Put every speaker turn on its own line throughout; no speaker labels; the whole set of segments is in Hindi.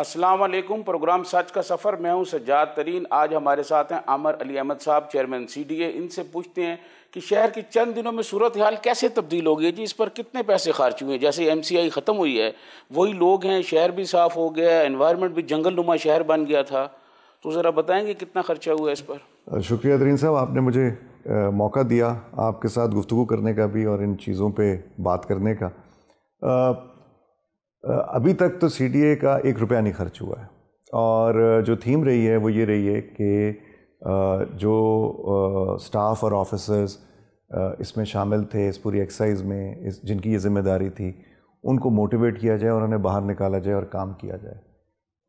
असलम प्रोग्राम सच का सफ़र मैं हूं सज्जाद तरीन आज हमारे साथ हैं आमर अली अहमद साहब चेयरमैन सी डी ए इनसे पूछते हैं कि शहर की चंद दिनों में सूरत हाल कैसे तब्दील हो गई जी इस पर कितने पैसे खर्च हुए हैं जैसे एम सी आई ख़त्म हुई है वही लोग हैं शहर भी साफ़ हो गया है इन्वायरमेंट भी जंगल नुमा शहर बन गया था तो ज़रा बताएँगे कितना खर्चा हुआ इस पर
शुक्रिया तरीन साहब आपने मुझे आ, मौका दिया आपके साथ गुफ्तु करने का भी और इन चीज़ों पर बात करने का अभी तक तो सी का एक रुपया नहीं खर्च हुआ है और जो थीम रही है वो ये रही है कि जो स्टाफ और ऑफिसर्स इसमें शामिल थे इस पूरी एक्सरसाइज में इस जिनकी ये जिम्मेदारी थी उनको मोटिवेट किया जाए और उन्हें बाहर निकाला जाए और काम किया जाए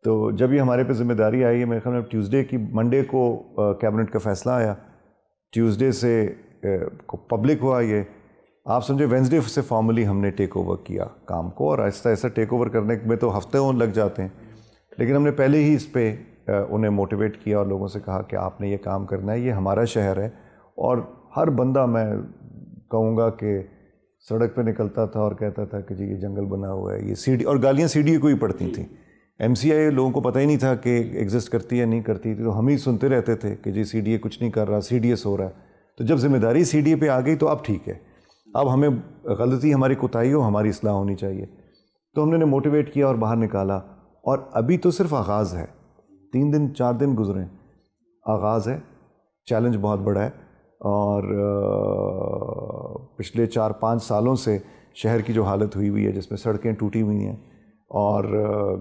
तो जब ये हमारे पे जिम्मेदारी आई है मेरे ख्याल में ट्यूसडे की मंडे को कैबिनेट का फैसला आया ट्यूसडे से पब्लिक हुआ ये आप समझे वेंसडे से फॉर्मली हमने टेक ओवर किया काम को और ऐसा ऐसा टेक ओवर करने में तो हफ्ते हों लग जाते हैं लेकिन हमने पहले ही इस पर उन्हें मोटिवेट किया और लोगों से कहा कि आपने ये काम करना है ये हमारा शहर है और हर बंदा मैं कहूँगा कि सड़क पे निकलता था और कहता था कि जी ये जंगल बना हुआ है ये सी और गालियाँ सी को ही पड़ती थी एम लोगों को पता ही नहीं था कि एग्जिस्ट करती है नहीं करती थी तो हम ही सुनते रहते थे कि जी सी कुछ नहीं कर रहा सी सो रहा है तो जब जिम्मेदारी सी पे आ गई तो अब ठीक है अब हमें गलती हमारी कोताही हो हमारी असलाह होनी चाहिए तो हमने उन्हें मोटिवेट किया और बाहर निकाला और अभी तो सिर्फ आगाज़ है तीन दिन चार दिन गुजरे आगाज़ है चैलेंज बहुत बड़ा है और पिछले चार पाँच सालों से शहर की जो हालत हुई हुई है जिसमें सड़कें टूटी हुई हैं और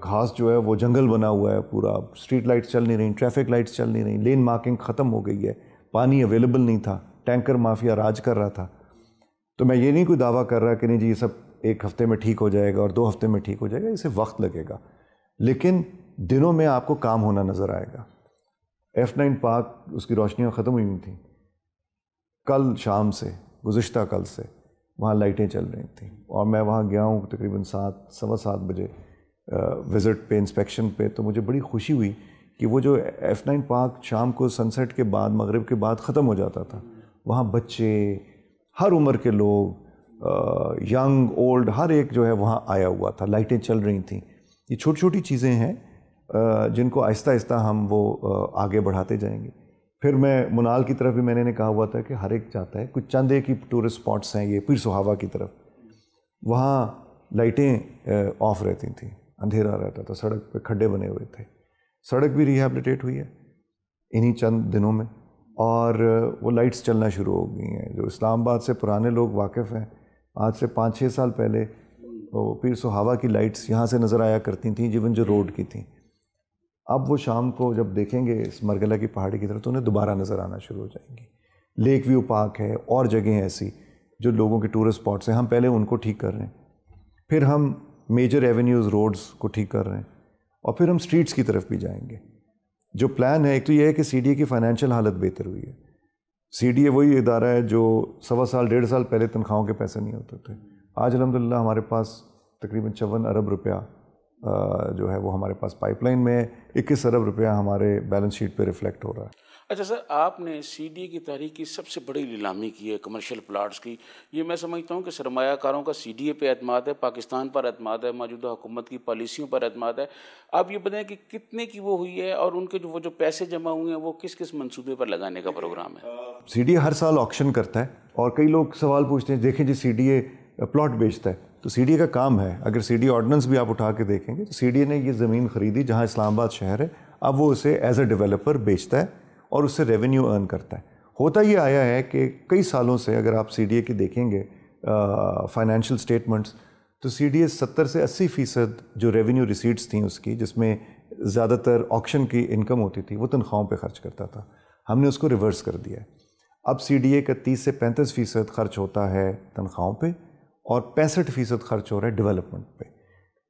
घास जो है वो जंगल बना हुआ है पूरा स्ट्रीट लाइट्स चल नहीं रही ट्रैफिक लाइट्स चल नहीं रही लेन मार्किंग ख़त्म हो गई है पानी अवेलेबल नहीं था टैंकर माफिया राज कर रहा था तो मैं ये नहीं कोई दावा कर रहा कि नहीं जी ये सब एक हफ़्ते में ठीक हो जाएगा और दो हफ्ते में ठीक हो जाएगा इसे वक्त लगेगा लेकिन दिनों में आपको काम होना नज़र आएगा एफ़ नाइन पार्क उसकी रोशनियाँ ख़त्म हुई हुई थी कल शाम से गुज्त कल से वहाँ लाइटें चल रही थी और मैं वहाँ गया हूँ तकरीबन सात सवा सात बजे विज़िट पे इंस्पेक्शन पे तो मुझे बड़ी खुशी हुई कि वो जो एफ़ नाइन पार्क शाम को सनसेट के बाद मगरब के बाद ख़त्म हो जाता था वहाँ बच्चे हर उम्र के लोग यंग ओल्ड हर एक जो है वहाँ आया हुआ था लाइटें चल रही थी ये छोटी छोटी चीज़ें हैं जिनको आहिस्ता आहिस्ता हम वो आगे बढ़ाते जाएंगे फिर मैं मुनाल की तरफ भी मैंने ने कहा हुआ था कि हर एक जाता है कुछ चंद एक ही टूरिस्ट स्पॉट्स हैं ये पीर सुहावा की तरफ वहाँ लाइटें ऑफ रहती थी अंधेरा रहता था सड़क पे खड्डे बने हुए थे सड़क भी रिहेबलीटेट हुई है इन्हीं चंद दिनों में और वो लाइट्स चलना शुरू हो गई हैं जो इस्लामाबाद से पुराने लोग वाकिफ़ हैं आज से पाँच छः साल पहले वो पीर सुहावा की लाइट्स यहाँ से नज़र आया करती थी जीवन जो रोड की थी अब वो शाम को जब देखेंगे इस मरगला की पहाड़ी की तरफ तो उन्हें दोबारा नज़र आना शुरू हो जाएंगी लेक व्यू पार्क है और जगह ऐसी जो लोगों के टूरिस्ट स्पॉट्स हैं हम पहले उनको ठीक कर रहे हैं फिर हम मेजर एवेन्यूज़ रोड्स को ठीक कर रहे हैं और फिर हम स्ट्रीट्स की तरफ भी जाएंगे जो प्लान है एक तो ये है कि सी की फ़ाइनेंशियल हालत बेहतर हुई है सी वही इदारा है जो सवा साल डेढ़ साल पहले तनख्वाहों के पैसे नहीं होते थे आज अलहमदिल्ला हमारे पास तकरीबन चौवन अरब रुपया जो है वो हमारे पास पाइपलाइन में इक्कीस अरब रुपया हमारे बैलेंस शीट पे रिफ्लेक्ट हो रहा है
अच्छा सर आपने सीडी की तहरीक की सबसे बड़ी नीलामी की है कमर्शियल प्लाट्स की ये मैं समझता हूँ कि सरमाकारों का सी डी ए पर अतम है पाकिस्तान पर अतमाद है मौजूदा हुकूमत की पॉलिसियों पर अतमाद है आप ये बताएं कि कितने की वो हुई है और उनके जो वो जो पैसे जमा हुए हैं वो किस किस मनसूबे पर लगाने का प्रोग्राम है
सी डी ए हर साल ऑप्शन करता है और कई लोग सवाल पूछते हैं देखें जी सी डी ए प्लॉट बेचता है तो सी का काम है अगर सी डी ऑर्डनेंस भी आप उठा के देखेंगे तो सी ने ये ज़मीन खरीदी जहाँ इस्लामाबाद शहर है अब वो उसे एज अ डेवलपर बेचता है और उससे रेवेन्यू अर्न करता है होता ये आया है कि कई सालों से अगर आप सी की देखेंगे फाइनेंशियल स्टेटमेंट्स तो सी डी सत्तर से अस्सी फ़ीसद जो रेवेन्यू रिसीट्स थी उसकी जिसमें ज़्यादातर ऑक्शन की इनकम होती थी वो तनख्वाहों पे खर्च करता था हमने उसको रिवर्स कर दिया है अब सी डी का तीस से पैंतीस फ़ीसद खर्च होता है तनख्वाहों पर और पैंसठ फ़ीसद खर्च हो रहा है डेवलपमेंट पर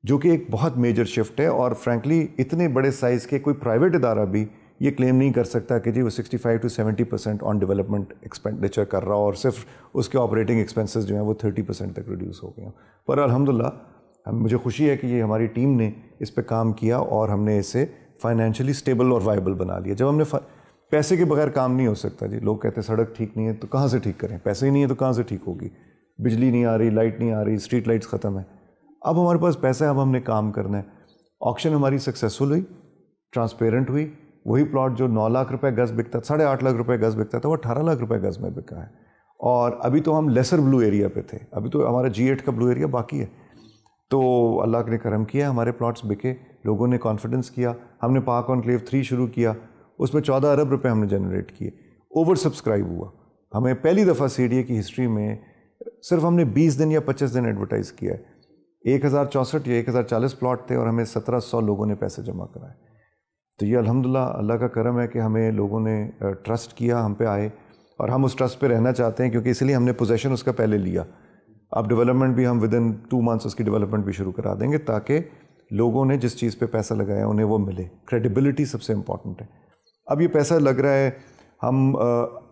जो कि एक बहुत मेजर शिफ्ट है और फ्रैंकली इतने बड़े साइज़ के कोई प्राइवेट अदारा भी ये क्लेम नहीं कर सकता कि जी वो 65 to seventy percent on development expenditure कर रहा हो और सिर्फ उसके ऑपरेटिंग एक्सपेंसेस जो हैं वो 30 परसेंट तक रिड्यूस हो गए हों पर अलहमदिल्ला मुझे खुशी है कि ये हमारी टीम ने इस पर काम किया और हमने इसे फाइनेंशियली स्टेबल और वाइबल बना लिया जब हमने पैसे के बगैर काम नहीं हो सकता जी लोग कहते हैं सड़क ठीक नहीं है तो कहाँ से ठीक करें पैसे ही नहीं है तो कहाँ से ठीक होगी बिजली नहीं आ रही लाइट नहीं आ रही स्ट्रीट लाइट्स ख़त्म है अब हमारे पास पैसा है अब हमने काम करना है ऑक्शन हमारी सक्सेसफुल हुई ट्रांसपेरेंट हुई वही प्लॉट जो नौ लाख रुपए गज़ बिकता था साढ़े आठ लाख रुपए गज़ बिकता था वो अठारह लाख रुपए गज़ में बिका है और अभी तो हम लेसर ब्लू एरिया पे थे अभी तो हमारा जी एट का ब्लू एरिया बाकी है तो अल्लाह ने करम किया हमारे प्लॉट्स बिके लोगों ने कॉन्फिडेंस किया हमने पार्क ऑनक्लेव थ्री शुरू किया उसमें चौदह अरब रुपये हमने जनरेट किए ओवर सब्सक्राइब हुआ हमें पहली दफ़ा सी की हिस्ट्री में सिर्फ हमने बीस दिन या पच्चीस दिन एडवर्टाइज़ किया है एक हज़ार चौंसठ या एक हज़ार चालीस प्लॉट थे और हमें सत्रह सौ लोगों ने पैसे जमा कराए तो ये अल्हम्दुलिल्लाह अल्लाह का करम है कि हमें लोगों ने ट्रस्ट किया हम पे आए और हम उस ट्रस्ट पे रहना चाहते हैं क्योंकि इसलिए हमने पोजेशन उसका पहले लिया अब डेवलपमेंट भी हम विद इन टू मंथ्स उसकी डेवलपमेंट भी शुरू करा देंगे ताकि लोगों ने जिस चीज़ पे पैसा लगाया उन्हें वो मिले क्रेडिबिलिटी सबसे इम्पॉर्टेंट है अब ये पैसा लग रहा है हम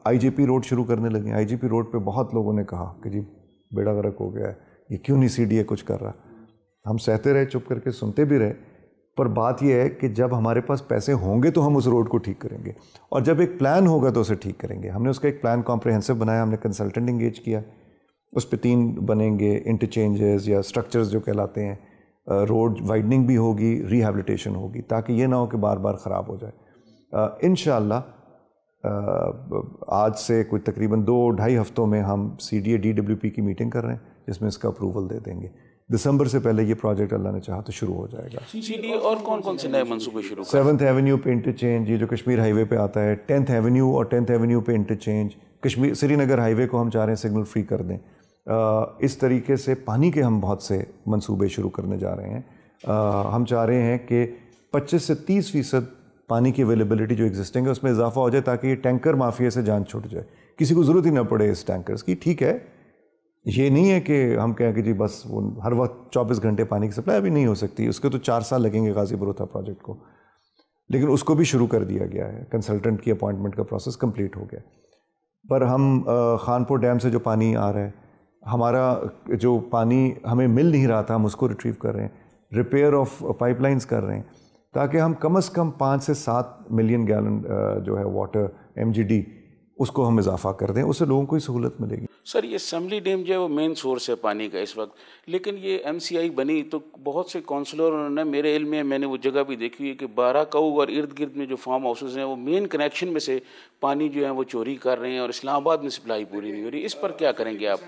आई रोड शुरू करने लगे आईजीपी रोड पर बहुत लोगों ने कहा कि जी बेड़ा गर्क हो गया है ये क्यों नहीं सी कुछ कर रहा हम सहते रहे चुप करके सुनते भी रहे पर बात यह है कि जब हमारे पास पैसे होंगे तो हम उस रोड को ठीक करेंगे और जब एक प्लान होगा तो उसे ठीक करेंगे हमने उसका एक प्लान कॉम्प्रहेंसिव बनाया हमने कंसल्टेंट इंगेज किया उस पर तीन बनेंगे इंटरचेंजेस या स्ट्रक्चर्स जो कहलाते हैं रोड वाइडनिंग भी होगी रिहेबलीटेशन होगी ताकि ये ना हो कि बार बार ख़राब हो जाए इन आज से कोई तकरीबन दो ढाई हफ्तों में हम C D A D W P की मीटिंग कर रहे हैं जिसमें इसका अप्रूवल दे देंगे दिसंबर से पहले ये प्रोजेक्ट अल्लाह ने चाहा तो शुरू हो जाएगा
सीडी और कौन कौन से नए मनसूबे शुरू सेवन्थ
एवेन्यू पे इंटरचेंज ये जो कश्मीर हाईवे पे आता है टेंथ एवेन्यू और टेंथ एवेन्यू पे इंटरचेंज कश्मीर श्रीनगर हाईवे को हम चाह रहे हैं सिग्नल फ्री कर दें इस तरीके से पानी के हम बहुत से मनसूबे शुरू करने जा रहे हैं हम चाह रहे हैं कि पच्चीस से तीस फ़ीसद पानी की अवेलेबिलिटी जो एग्जिस्टिंग है उसमें इजाफा हो जाए ताकि ये टैंकर माफिया से जान छूट जाए किसी को ज़रूरत ही ना पड़े इस टैंकर्स की ठीक है ये नहीं है कि हम कहें कि जी बस वो हर वक्त 24 घंटे पानी की सप्लाई अभी नहीं हो सकती उसके तो चार साल लगेंगे गाजी बरोथा प्रोजेक्ट को लेकिन उसको भी शुरू कर दिया गया है कंसल्टेंट की अपॉइंटमेंट का प्रोसेस कंप्लीट हो गया पर हम खानपुर डैम से जो पानी आ रहा है हमारा जो पानी हमें मिल नहीं रहा था हम उसको रिट्रीव कर रहे हैं रिपेयर ऑफ पाइपलाइंस कर रहे हैं ताकि हम कम से कम पाँच से सात मिलियन गैलन जो है वाटर एम उसको हम इजाफा कर दें उससे लोगों को ही सहूलत मिलेगी
सर ये असम्बली डैम जो है वो मेन सोर्स है पानी का इस वक्त लेकिन ये एमसीआई बनी तो बहुत से काउंसलर उन्होंने मेरे इल्म में मैंने वो जगह भी देखी हुई है कि बारह कऊ और इर्द गिर्द में जो फार्म हाउसेज हैं वो मेन कनेक्शन में से पानी जो है वो चोरी कर रहे हैं और इस्लामाबाद में सप्लाई पूरी नहीं हो रही इस पर क्या करेंगे आप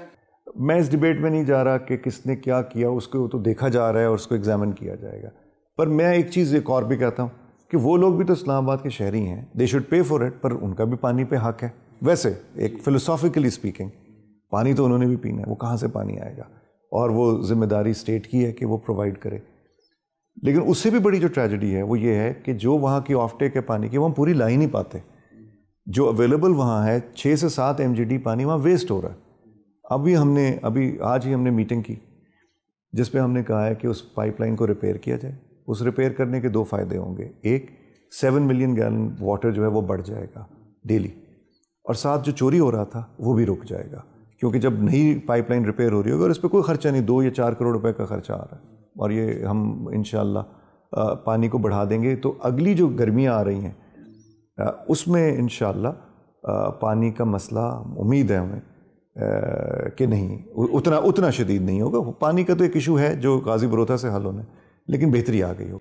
मैं इस डिबेट में नहीं जा रहा कि किसने क्या किया उसको तो देखा जा रहा है और उसको एग्जामिन किया जाएगा पर मैं एक चीज़ एक और भी कहता हूँ कि वो लोग भी तो इस्लामाबाद के शहरी हैं they should pay for it पर उनका भी पानी पे हक है वैसे एक फिलोसॉफिकली स्पीकिंग पानी तो उन्होंने भी पीना है वो कहाँ से पानी आएगा और वो जिम्मेदारी स्टेट की है कि वो प्रोवाइड करे लेकिन उससे भी बड़ी जो ट्रेजिडी है वो ये है कि जो वहाँ की ऑफ टेक है पानी की वो हम पूरी ला ही नहीं पाते जो अवेलेबल वहाँ है छः से सात एम पानी वहाँ वेस्ट हो रहा है अभी हमने अभी आज ही हमने मीटिंग की जिस पर हमने कहा है कि उस पाइपलाइन को रिपेयर किया जाए उस रिपेयर करने के दो फ़ायदे होंगे एक सेवन मिलियन गैलन वाटर जो है वो बढ़ जाएगा डेली और साथ जो चोरी हो रहा था वो भी रुक जाएगा क्योंकि जब नई पाइपलाइन रिपेयर हो रही होगी और इस पर कोई ख़र्चा नहीं दो या चार करोड़ रुपए का खर्चा आ रहा है और ये हम इन पानी को बढ़ा देंगे तो अगली जो गर्मियाँ आ रही हैं उसमें इन पानी का मसला उम्मीद है हमें कि नहीं उतना उतना शदीद नहीं होगा पानी का तो एक इशू है जो गाजी बरोथा से हल होना है लेकिन बेहतरी आ गई हो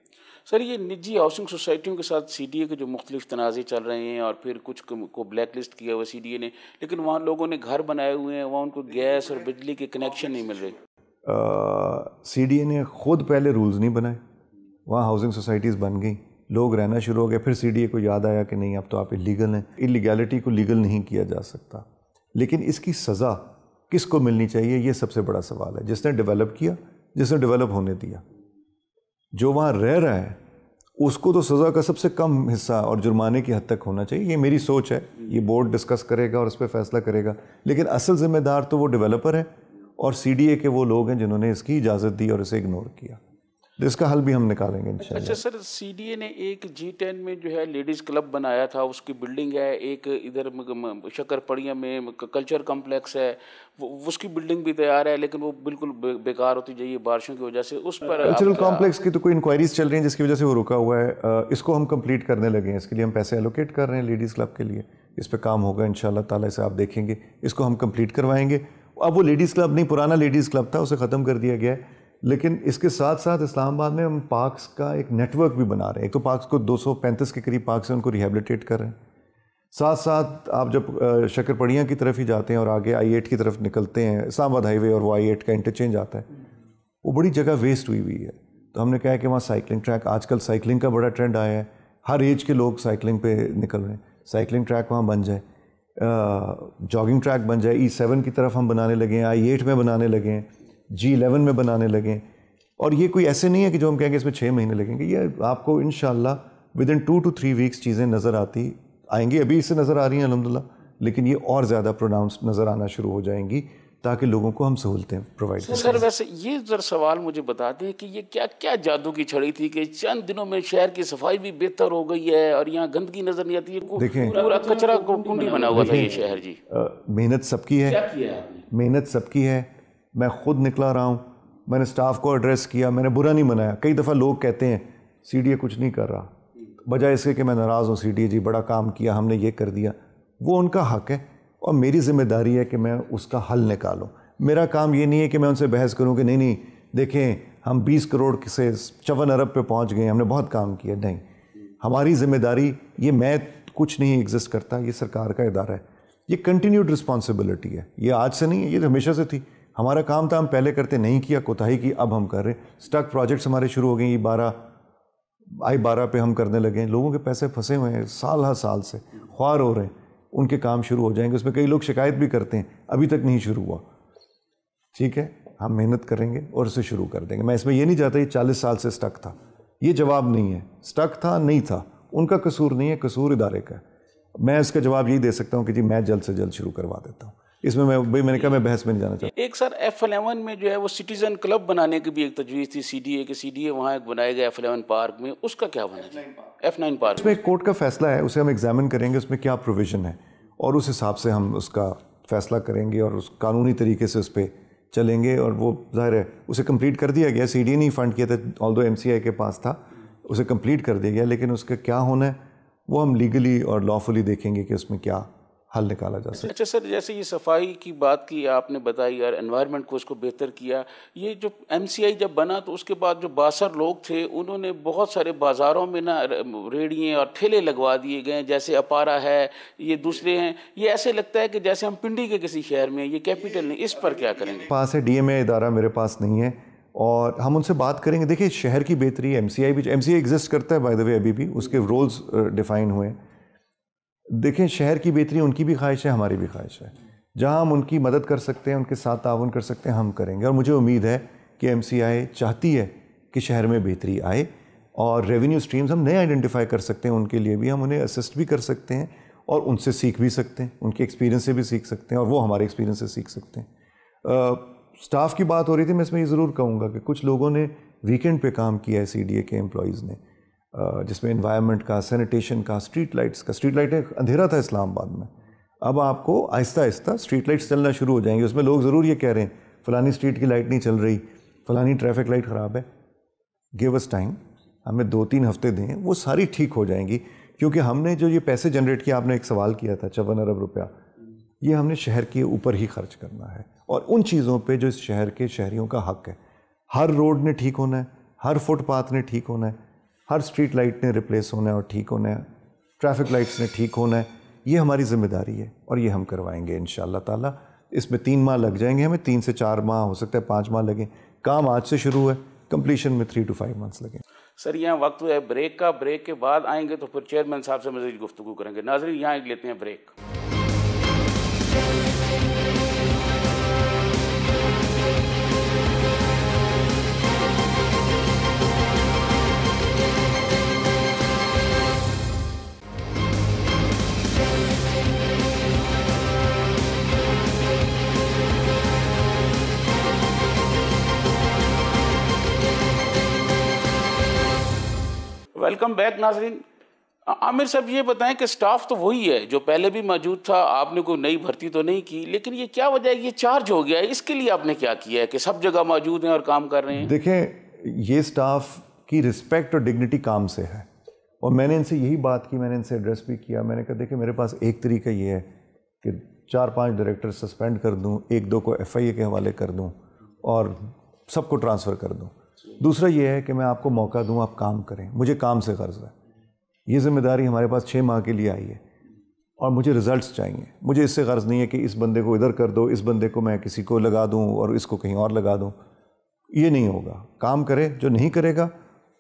सर ये निजी हाउसिंग सोसाइटियों के साथ सी डी ए के जो मुख्तलिफ तनाज़े चल रहे हैं और फिर कुछ को ब्लैक लिस्ट किया हुआ सी डी ए ने लेकिन वहाँ लोगों ने घर बनाए हुए हैं वहाँ उनको गैस और बिजली के कनेक्शन नहीं मिल रहे
सी डी ए ने खुद पहले रूल्स नहीं बनाए वहाँ हाउसिंग सोसाइटीज़ बन गई लोग रहना शुरू हो गए फिर सी डी ए को याद आया कि नहीं अब तो आप इलीगल हैं इलीगैलिटी को लीगल नहीं किया जा सकता लेकिन इसकी सज़ा किसको मिलनी चाहिए ये सबसे बड़ा सवाल है जिसने डेवलप किया जिसने डेवलप होने दिया जो वहाँ रह रहा है उसको तो सज़ा का सबसे कम हिस्सा और जुर्माने की हद तक होना चाहिए ये मेरी सोच है ये बोर्ड डिस्कस करेगा और उस पर फैसला करेगा लेकिन असल ज़िम्मेदार तो वो डेवलपर है और सी के वो लोग हैं जिन्होंने इसकी इजाज़त दी और इसे इग्नोर किया तो इसका हल भी हम निकालेंगे अच्छा
सर सीडीए ने एक जी टेन में जो है लेडीज़ क्लब बनाया था उसकी बिल्डिंग है एक इधर शक्करपड़िया में कल्चर कॉम्प्लेक्स है उसकी बिल्डिंग भी तैयार है लेकिन वो बिल्कुल बेकार होती जाइए बारिशों की वजह से उस पर uh, कल्चरल कॉम्प्लेक्स
की तो कोई इंक्वायरीज चल रही हैं जिसकी वजह से वो रुका हुआ है uh, इसको हम कम्प्लीट करने लगे हैं इसके लिए हम पैसे एलोकेट कर रहे हैं लेडीज़ क्लब के लिए इस पर काम होगा इन ताला से आप देखेंगे इसको हम कम्प्लीट करवाएंगे अब वो लेडीज़ क्लब नहीं पुराना लेडीज़ क्लब था उसे ख़त्म कर दिया गया है लेकिन इसके साथ साथ इस्लामाबाद में हम पार्क्स का एक नेटवर्क भी बना रहे हैं एक तो पार्क्स को 235 के करीब पार्क हैं उनको रिहेबिलिटेट कर रहे हैं साथ साथ आप जब शक्करपड़ियाँ की तरफ ही जाते हैं और आगे आई एट की तरफ निकलते हैं इस्लामाबाद हाईवे और वो आई एट का इंटरचेंज आता है वो बड़ी जगह वेस्ट हुई हुई है तो हमने कहा है कि वहाँ साइकिलिंग ट्रैक आजकल साइकिलिंग का बड़ा ट्रेंड आया है हर एज के लोग साइकिलिंग पे निकल रहे हैं साइकिलिंग ट्रैक वहाँ बन जाए जॉगिंग ट्रैक बन जाए ई e सेवन की तरफ हम बनाने लगे हैं आई एट में बनाने लगे हैं जी इलेवन में बनाने लगें और ये कोई ऐसे नहीं है कि जो हम कहेंगे इसमें छः महीने लगेंगे ये आपको in within two to three weeks चीज़ें नज़र आती आएंगी अभी इससे नज़र आ रही हैं अलहमदिल्ला लेकिन ये और ज़्यादा प्रोनाउंस नज़र आना शुरू हो जाएंगी ताकि लोगों को हम सहूलतें प्रोवाइड करें सर
वैसे ये जरा सवाल मुझे बता दें कि ये क्या क्या जादू की छड़ी थी कि चंद दिनों में शहर की सफाई भी बेहतर हो गई है और यहाँ गंदगी नजर नहीं आती है पूरा तो कचरा कुंडी बना हुआ था ये शहर जी
मेहनत सबकी है मेहनत सबकी है मैं खुद निकला रहा हूँ मैंने स्टाफ को एड्रेस किया मैंने बुरा नहीं मनाया कई दफ़ा लोग कहते हैं सी कुछ नहीं कर रहा बजाय इसके कि मैं नाराज़ हूँ सी जी बड़ा काम किया हमने ये कर दिया वो उनका हक है और मेरी जिम्मेदारी है कि मैं उसका हल निकालूँ मेरा काम ये नहीं है कि मैं उनसे बहस करूँ कि नहीं नहीं देखें हम 20 करोड़ से चौवन अरब पे पहुँच गए हमने बहुत काम किया नहीं हमारी जिम्मेदारी ये मैं कुछ नहीं एग्जिस्ट करता ये सरकार का इदारा है ये कंटिन्यूड रिस्पॉन्सिबिलिटी है ये आज से नहीं है ये हमेशा से थी हमारा काम था तो हम पहले करते नहीं किया कोताही की अब हम कर रहे स्टक प्रोजेक्ट्स हमारे शुरू हो गए ये बारह आई बारह पे हम करने लगे लोगों के पैसे फंसे हुए हैं साल हर साल से ख्वार हो रहे हैं उनके काम शुरू हो जाएंगे उसमें कई लोग शिकायत भी करते हैं अभी तक नहीं शुरू हुआ ठीक है हम मेहनत करेंगे और उसे शुरू कर देंगे मैं इसमें यह नहीं चाहता ये चालीस साल से स्टक था ये जवाब नहीं है स्टक था नहीं था उनका कसूर नहीं है कसूर इदारे का मैं इसका जवाब यही दे सकता हूँ कि जी मैं जल्द से जल्द शुरू करवा देता हूँ इसमें मैं भाई मैंने कहा मैं बहस में नहीं जाना चाहता
एक सर एफ अलेवन में जो है वो सिटीजन क्लब बनाने की भी एक तजवीज़ थी सी डी ए के सी डी ए वहाँ एक बनाया गया एफ एलेवन पार्क में उसका क्या बना एफ नाइन पार्क उसमें एक
कोर्ट का फैसला है उसे हम एग्जामिन करेंगे उसमें क्या प्रोविज़न है और उस हिसाब से हम उसका फैसला करेंगे और उस कानूनी तरीके से उस पर चलेंगे और वो जाहिर है उसे कम्प्लीट कर दिया गया सी डी ए नहीं फंड किया था ऑल दो एम सी आई के पास था उसे कम्प्लीट कर दिया गया लेकिन उसका क्या होना है वो हम लीगली और लॉफुली देखेंगे कि उसमें क्या हल निकाला जा
अच्छा, सके अच्छा सर जैसे ये सफाई की बात की आपने बताई यार एनवायरनमेंट को इसको बेहतर किया ये जो एमसीआई जब बना तो उसके बाद जो बासर लोग थे उन्होंने बहुत सारे बाज़ारों में ना रेड़िए और ठेले लगवा दिए गए जैसे अपारा है ये दूसरे हैं ये ऐसे लगता है कि जैसे हम पिंडी के किसी शहर में ये कैपिटल नहीं इस पर क्या करेंगे
पास है डी इदारा मेरे पास नहीं है और हम उनसे बात करेंगे देखिए शहर की बेहतरी एम सी आई भी एम सी एग्जिस्ट करता है बाय द वे अभी भी उसके रोल्स डिफाइन uh, हुए हैं देखें शहर की बेहतरी उनकी भी ख्वाहिश है हमारी भी ख्वाहिश है जहां हम उनकी मदद कर सकते हैं उनके साथ ताउन कर सकते हैं हम करेंगे और मुझे उम्मीद है कि एम चाहती है कि शहर में बेहतरी आए और रेवेन्यू स्ट्रीम्स हम नए आइडेंटिफाई कर सकते हैं उनके लिए भी हम उन्हें असिस्ट भी कर सकते हैं और उनसे सीख भी सकते हैं उनके एक्सपीरियंस से भी सीख सकते हैं और वो हमारे एक्सपीरियंस से सीख सकते हैं स्टाफ की बात हो रही थी मैं इसमें ये ज़रूर कहूँगा कि कुछ लोगों ने वीकेंड पे काम किया है सी डी ए के एम्प्लॉज़ ने जिसमें इन्वायरमेंट का सैनिटेशन का स्ट्रीट लाइट्स का स्ट्रीट लाइट अंधेरा था इस्लामाबाद में अब आपको आहिस्ता आहिस्ता स्ट्रीट लाइट्स चलना शुरू हो जाएंगे उसमें लोग ज़रूर ये कह रहे हैं फ़लानी स्ट्रीट की लाइट नहीं चल रही फ़लानी ट्रैफिक लाइट ख़राब है गिव अस टाइम हमें दो तीन हफ्ते दें वो सारी ठीक हो जाएंगी क्योंकि हमने जो ये पैसे जनरेट किया आपने एक सवाल किया था चौवन अरब रुपया ये हमने शहर के ऊपर ही खर्च करना है और उन चीज़ों पे जो इस शहर के शहरीों का हक है हर रोड ने ठीक होना है हर फुटपाथ ने ठीक होना है हर स्ट्रीट लाइट ने रिप्लेस होना है और ठीक होना है ट्रैफिक लाइट्स ने ठीक होना है ये हमारी जिम्मेदारी है और ये हम करवाएंगे इन ताला इसमें तीन माह लग जाएंगे हमें तीन से चार माह हो सकता है पाँच माह लगे काम आज से शुरू है कंप्लीशन में थ्री टू फाइव मंथ्स लगे
सर यहाँ वक्त है ब्रेक का ब्रेक के बाद आएंगे तो फिर चेयरमैन साहब से मजीद गुफ्तु करेंगे नाजरी यहाँ लेते हैं ब्रेक वेलकम बैक नाजरीन आमिर साहब ये बताएं कि स्टाफ तो वही है जो पहले भी मौजूद था आपने कोई नई भर्ती तो नहीं की लेकिन ये क्या वजह है ये चार्ज हो गया है इसके लिए आपने क्या किया है कि सब जगह मौजूद हैं और काम कर रहे हैं
देखें ये स्टाफ की रिस्पेक्ट और डिग्निटी काम से है और मैंने इनसे यही बात की मैंने इनसे एड्रेस भी किया मैंने कहा देखिए मेरे पास एक तरीका ये है कि चार पाँच डायरेक्टर सस्पेंड कर दूँ एक दो को एफ के हवाले कर दूँ और सबको ट्रांसफ़र कर दूँ दूसरा ये है कि मैं आपको मौका दूँ आप काम करें मुझे काम से गर्ज है ये जिम्मेदारी हमारे पास छः माह के लिए आई है और मुझे रिज़ल्ट चाहिए मुझे इससे गर्ज नहीं है कि इस बंदे को इधर कर दो इस बंदे को मैं किसी को लगा दूँ और इसको कहीं और लगा दूँ ये नहीं होगा काम करे जो नहीं करेगा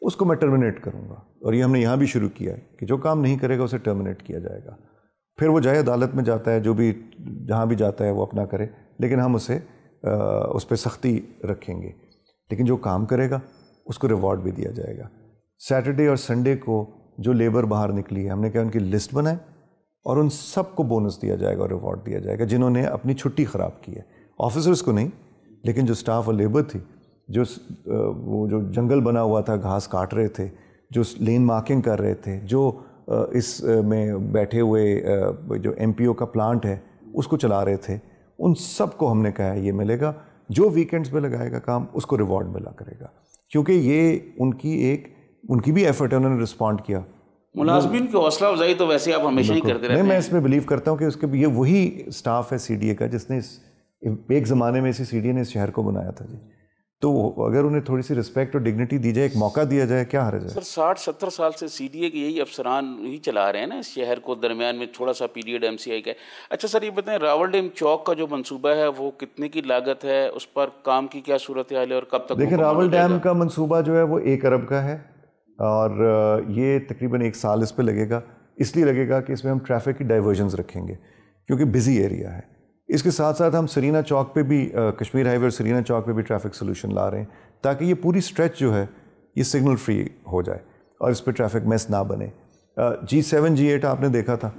उसको मैं टर्मिनेट करूँगा और ये हमने यहाँ भी शुरू किया है कि जो काम नहीं करेगा उसे टर्मिनेट किया जाएगा फिर वो जाए अदालत में जाता है जो भी जहाँ भी जाता है वो अपना करे लेकिन हम उसे आ, उस पर सख्ती रखेंगे लेकिन जो काम करेगा उसको रिवॉर्ड भी दिया जाएगा सैटरडे और संडे को जो लेबर बाहर निकली है हमने क्या उनकी लिस्ट बनाए और उन सबको बोनस दिया जाएगा और रिवॉर्ड दिया जाएगा जिन्होंने अपनी छुट्टी ख़राब की है ऑफिसर्स को नहीं लेकिन जो स्टाफ और लेबर थी जो वो जो जंगल बना हुआ था घास काट रहे थे जो लेन मार्किंग कर रहे थे जो इस में बैठे हुए जो एम का प्लांट है उसको चला रहे थे उन सबको हमने कहा है ये मिलेगा जो वीकेंड्स पे लगाएगा काम उसको रिवॉर्ड मिला करेगा क्योंकि ये उनकी एक उनकी भी एफर्ट है उन्होंने रिस्पॉन्ड किया
मुलाजमिन की हौसला अफजाई तो वैसे आप हमेशा ही करते रहते मैं
इसमें बिलीव करता हूँ कि उसके ये वही स्टाफ है सी का जिसने इस एक ज़माने में इसी सी ने इस शहर को बनाया था जी तो अगर उन्हें थोड़ी सी रिस्पेक्ट और डिग्निटी दी जाए एक मौका दिया जाए क्या हर जाए सर
साठ सत्तर साल से सी डी ए के यही अफसरान ही चला रहे हैं ना इस शहर को दरमियान में थोड़ा सा पीरियड एम सी आई का अच्छा सर ये बताएं रावल डैम चौक का जो मनसूबा है वो कितने की लागत है उस पर काम की क्या सूरत हाल है और कब तक देखिए रावल डैम
का मनसूबा जो है वो एक अरब का है और ये तकरीबन एक साल इस पर लगेगा इसलिए लगेगा कि इसमें हम ट्रैफिक की डाइवर्जन्स रखेंगे क्योंकि बिज़ी एरिया है इसके साथ साथ हम सरीना चौक पे भी कश्मीर हाईवे और सरीना चौक पे भी ट्रैफिक सोल्यूशन ला रहे हैं ताकि ये पूरी स्ट्रेच जो है ये सिग्नल फ्री हो जाए और इस पर ट्रैफिक मेस ना बने जी सेवन जी एट आपने देखा था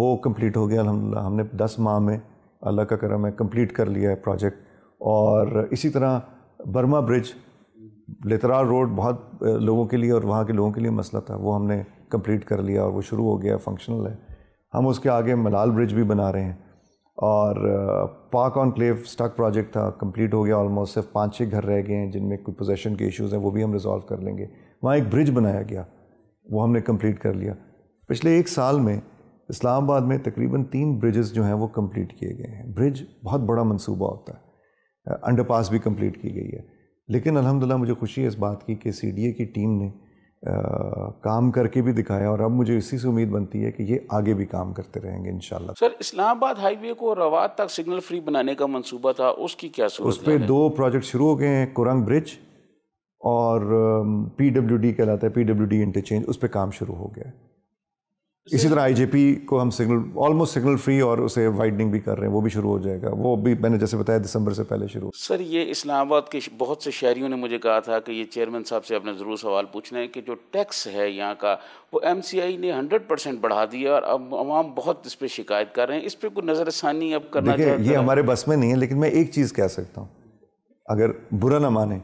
वो कम्प्लीट हो गया अलहमदिल्ला हमने दस माह में अल्लाह का करम है कम्प्लीट कर लिया है प्रोजेक्ट और इसी तरह बर्मा ब्रिज लेतरा रोड बहुत लोगों के लिए और वहाँ के लोगों के लिए मसला था वो हमने कम्प्लीट कर लिया और वो शुरू हो गया फंक्शनल है हम उसके आगे मलाल ब्रिज भी बना रहे हैं और park enclave stuck project था कंप्लीट हो गया ऑलमोस्ट सिर्फ पाँच छः घर रह गए हैं जिनमें कोई पोजेशन के इश्यूज हैं वो भी हम रिजॉल्व कर लेंगे वहाँ एक ब्रिज बनाया गया वो हमने कंप्लीट कर लिया पिछले एक साल में इस्लामाबाद में तकरीबन तीन ब्रिजेस जो हैं वो कंप्लीट किए गए हैं ब्रिज बहुत बड़ा मंसूबा होता है अंडरपास भी कंप्लीट की गई है लेकिन अलहमदिल्ला मुझे खुशी है इस बात की कि सी की टीम ने काम करके भी दिखाया और अब मुझे इसी से उम्मीद बनती है कि ये आगे भी काम करते रहेंगे इन सर
इस्लामाबाद हाईवे को रवात तक सिग्नल फ्री बनाने का मंसूबा था उसकी क्या उस पर दो
प्रोजेक्ट शुरू हो गए हैं कुरंग ब्रिज और पी डब्ल्यू डी कहलाता है पी डब्ल्यू डी इंटरचेंज उस पर काम शुरू हो गया है इसी तरह आईजेपी को हम सिग्नल ऑलमोस्ट सिग्नल फ्री और उसे वाइडनिंग भी कर रहे हैं वो भी शुरू हो जाएगा वो भी मैंने जैसे बताया दिसंबर से पहले शुरू सर
ये इस्लामाबाद के बहुत से शहरीों ने मुझे कहा था कि ये चेयरमैन साहब से आपने ज़रूर सवाल पूछना है कि जो टैक्स है यहाँ का वो एम ने हंड्रेड परसेंट बढ़ा दिया और अब आवाम बहुत इस पर शिकायत कर रहे हैं इस पर कोई नज़रसानी अब करना ये हमारे
बस में नहीं है लेकिन मैं एक चीज़ कह सकता हूँ अगर बुरा ना माने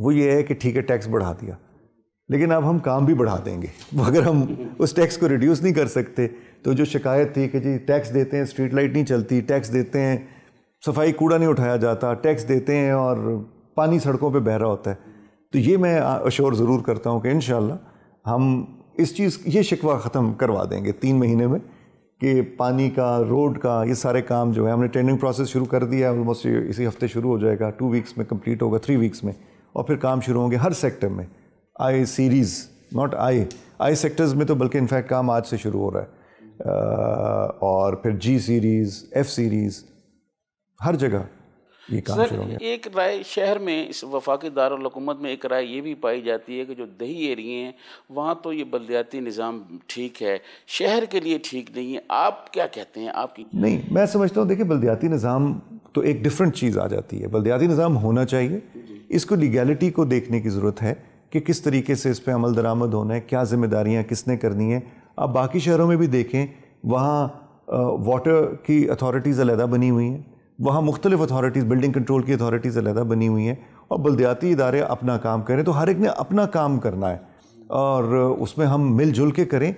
वो ये है कि ठीक है टैक्स बढ़ा दिया लेकिन अब हम काम भी बढ़ा देंगे अगर हम उस टैक्स को रिड्यूस नहीं कर सकते तो जो शिकायत थी कि जी टैक्स देते हैं स्ट्रीट लाइट नहीं चलती टैक्स देते हैं सफाई कूड़ा नहीं उठाया जाता टैक्स देते हैं और पानी सड़कों पर बह रहा होता है तो ये मैं अशोर ज़रूर करता हूँ कि इन हम इस चीज़ ये शिकवा ख़त्म करवा देंगे तीन महीने में कि पानी का रोड का ये सारे काम जो है हमने ट्रेनिंग प्रोसेस शुरू कर दिया है ऑलमोस्ट इसी हफ्ते शुरू हो जाएगा टू वीक्स में कंप्लीट होगा थ्री वीक्स में और फिर काम शुरू होंगे हर सेक्टर में I series not I I sectors में तो बल्कि इनफैक्ट काम आज से शुरू हो रहा है और फिर जी सीरीज एफ सीरीज हर जगह ये काम सर, शुरू
एक राय शहर में इस वफाकी दारकूमत में एक राय ये भी पाई जाती है कि जो दही एरिए हैं वहाँ तो ये बलदियाती निज़ाम ठीक है शहर के लिए ठीक नहीं है आप क्या कहते हैं आपकी नहीं
मैं समझता हूँ देखिए बलदियाती निज़ाम तो एक डिफरेंट चीज़ आ जाती है बलदियाती निज़ाम होना चाहिए इसको लीगैलिटी को देखने की ज़रूरत है कि किस तरीके से इस पर अमल दरामद होना है क्या जिम्मेदारियाँ किसने करनी है आप बाकी शहरों में भी देखें वहाँ वाटर की अथॉरिटीज़ अलहदा बनी हुई हैं वहाँ मुख्तलिफ अथॉरिटीज़ बिल्डिंग कंट्रोल की अथॉरिटीज़ अलहदा बनी हुई हैं और बलदियाती इदारे अपना काम करें तो हर एक ने अपना काम करना है और उसमें हम मिलजुल के करें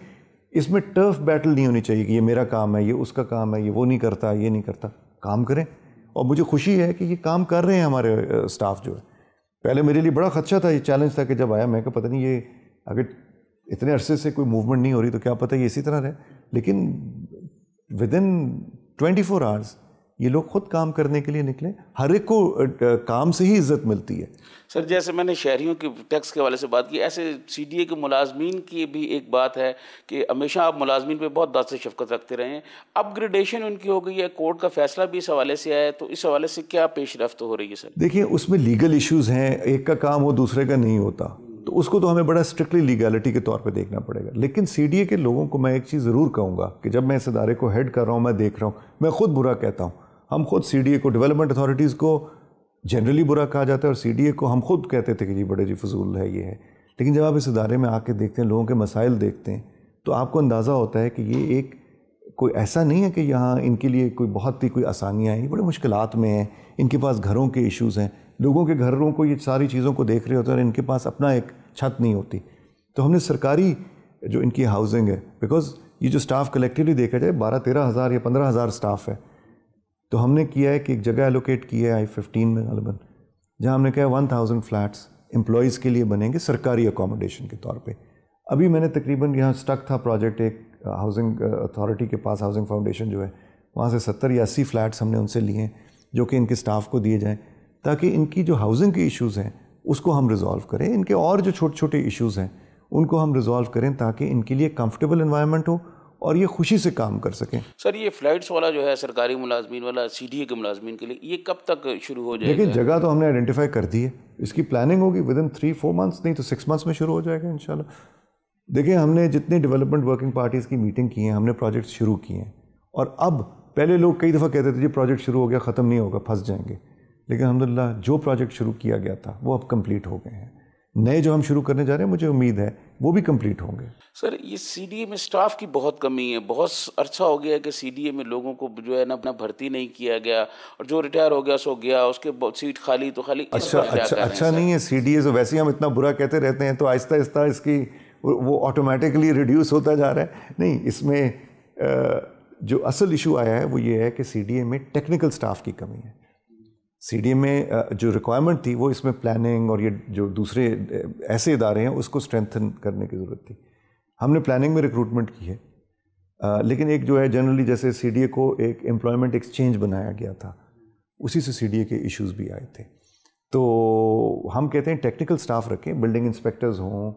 इसमें टर्फ बैटल नहीं होनी चाहिए कि ये मेरा काम है ये उसका काम है ये वो नहीं करता ये नहीं करता काम करें और मुझे खुशी है कि ये काम कर रहे हैं हमारे स्टाफ जो है पहले मेरे लिए बड़ा खदशा था ये चैलेंज था कि जब आया मैं कहा पता नहीं ये अगर इतने अरसे से कोई मूवमेंट नहीं हो रही तो क्या पता ये इसी तरह रहे लेकिन within twenty four hours ये लोग खुद काम करने के लिए निकले हर एक को काम से ही इज्जत मिलती है
सर जैसे मैंने शहरियों के टैक्स के हवाले से बात की ऐसे सी डी ए के मुलाजमीन की भी एक बात है कि हमेशा आप मुलाजमीन पर बहुत दाद से शफकत रखते रहे हैं अपग्रेडेशन उनकी हो गई है कोर्ट का फैसला भी इस हवाले से आया तो इस हवाले से क्या पेश रफ्त हो रही है सर
देखिए उसमें लीगल इशूज़ हैं एक का काम हो दूसरे का नहीं होता तो उसको तो हमें बड़ा स्ट्रिक्टली लीगैलिटी के तौर पे देखना पड़ेगा लेकिन सी के लोगों को मैं एक चीज़ ज़रूर कहूँगा कि जब मैं इस इदारे को हेड कर रहा हूँ मैं देख रहा हूँ मैं खुद बुरा कहता हूँ हम खुद सी को डेवलपमेंट अथॉरिटीज़ को जनरली बुरा कहा जाता है और सी को हम खुद कहते थे कि जी बड़े जी फजूल है ये है लेकिन जब आप इस इदारे में आके देखते हैं लोगों के मसाइल देखते हैं तो आपको अंदाज़ा होता है कि ये एक कोई ऐसा नहीं है कि यहाँ इनके लिए कोई बहुत ही कोई आसानियाँ हैं बड़े मुश्किल में हैं इनके पास घरों के इश्यूज़ हैं लोगों के घरों को ये सारी चीज़ों को देख रहे होते हैं और इनके पास अपना एक छत नहीं होती तो हमने सरकारी जो इनकी हाउसिंग है बिकॉज़ ये जो स्टाफ़ कलेक्टिवली देखा जाए बारह तेरह हज़ार या पंद्रह हज़ार स्टाफ़ है तो हमने किया है कि एक जगह एलोकेट की है आई फिफ्टीन में गलबन जहाँ हमने कहा वन थाउजेंड फ्लैट्स एम्प्लॉयज़ के लिए बनेंगे सरकारी अकोमोडेशन के तौर पर अभी मैंने तकरीबन यहाँ स्टक था प्रोजेक्ट एक हाउसिंग uh, अथॉरिटी uh, के पास हाउसिंग फाउंडेशन जो है वहाँ से सत्तर या अस्सी फ्लैट्स हमने उनसे लिए हैं जो कि इनके स्टाफ को दिए जाएँ ताकि इनकी जो हाउसिंग के इशूज़ हैं उसको हम रिजॉल्व करें इनके और जो छोटे छोटे इशूज़ हैं उनको हम रिजॉल्व करें ताकि इनके लिए कम्फर्टेबल इन्वायरमेंट हो और ये खुशी से काम कर सकें
सर ये फ्लाइट्स वाला जो है सरकारी मुलाजमीन वाला सी डी ए के मुलाजमीन के लिए ये कब तक शुरू हो जाएगा देखिए जगह
तो हमने आइडेंटिफाई कर दी है इसकी प्लानिंग होगी within three four months नहीं तो सिक्स मंथ्स में शुरू हो जाएगा इन देखिए हमने जितने डेवलपमेंट वर्किंग पार्टीज़ की मीटिंग की है हमने प्रोजेक्ट शुरू किए हैं और अब पहले लोग कई दफ़ा कहते थे जी प्रोजेक्ट शुरू हो गया ख़त्म नहीं होगा फंस जाएंगे लेकिन अलहमदिल्ला जो प्रोजेक्ट शुरू किया गया था वो अब कंप्लीट हो गए हैं नए जो हम शुरू करने जा रहे हैं मुझे उम्मीद है वो भी कंप्लीट होंगे
सर ये सीडीए में स्टाफ की बहुत कमी है बहुत अच्छा हो गया कि सीडीए में लोगों को जो है ना अपना भर्ती नहीं किया गया और जो रिटायर हो गया सो गया उसके सीट खाली तो खाली अच्छा अच्छा अच्छा
नहीं है सी डी तो वैसे ही हम इतना बुरा कहते रहते हैं तो आहिस्ता आहिस्ता इसकी वो ऑटोमेटिकली रिड्यूस होता जा रहा है नहीं इसमें जो असल इशू आया है वो ये है कि सी में टेक्निकल स्टाफ की कमी है सी डी में जो रिक्वायरमेंट थी वो इसमें प्लानिंग और ये जो दूसरे ऐसे इदारे हैं उसको स्ट्रेंथन करने की ज़रूरत थी हमने प्लानिंग में रिक्रूटमेंट की है लेकिन एक जो है जनरली जैसे सी डी ए को एक एम्प्लॉयमेंट एक्सचेंज बनाया गया था उसी से सी डी ए के इशूज़ भी आए थे तो हम कहते हैं टेक्निकल स्टाफ रखें बिल्डिंग इंस्पेक्टर्स हों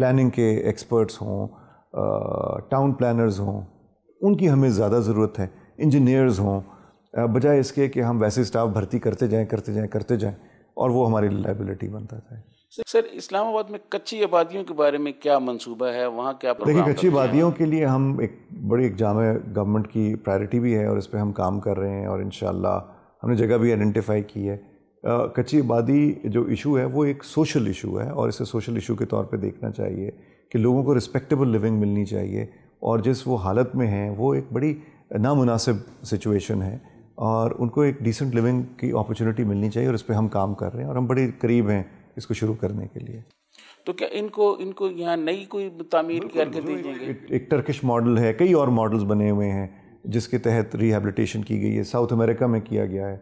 प्लानिंग के एक्सपर्ट्स हों टाउन प्लानर्स हों उनकी हमें ज़्यादा ज़रूरत है इंजीनियर्स हों बजाय इसके कि हम वैसे स्टाफ भर्ती करते जाएं करते जाएं करते जाएं और वो हमारी लाइबिलिटी बनता था
सर इस्लामाबाद में कच्ची आबादियों के बारे में क्या मंसूबा है वहाँ क्या देखिए कच्ची आबादियों
के लिए हम एक बड़ी एक जाम गवर्नमेंट की प्रायोरिटी भी है और इस पर हम काम कर रहे हैं और इन हमने जगह भी आइडेंटिफाई की है कच्ची आबादी जो इशू है वो एक सोशल इशू है और इसे सोशल इशू के तौर पर देखना चाहिए कि लोगों को रिस्पेक्टेबल लिविंग मिलनी चाहिए और जिस वो हालत में हैं वो एक बड़ी नामुनासिब सिचुएशन है और उनको एक डिसेंट लिविंग की अपॉर्चुनिटी मिलनी चाहिए और इस पर हम काम कर रहे हैं और हम बड़े करीब हैं इसको शुरू करने के लिए
तो क्या इनको इनको यहाँ नई कोई तमीर करके एक,
एक टर्किश मॉडल है कई और मॉडल्स बने हुए हैं जिसके तहत रिहेबलीटेशन की गई है साउथ अमेरिका में किया गया है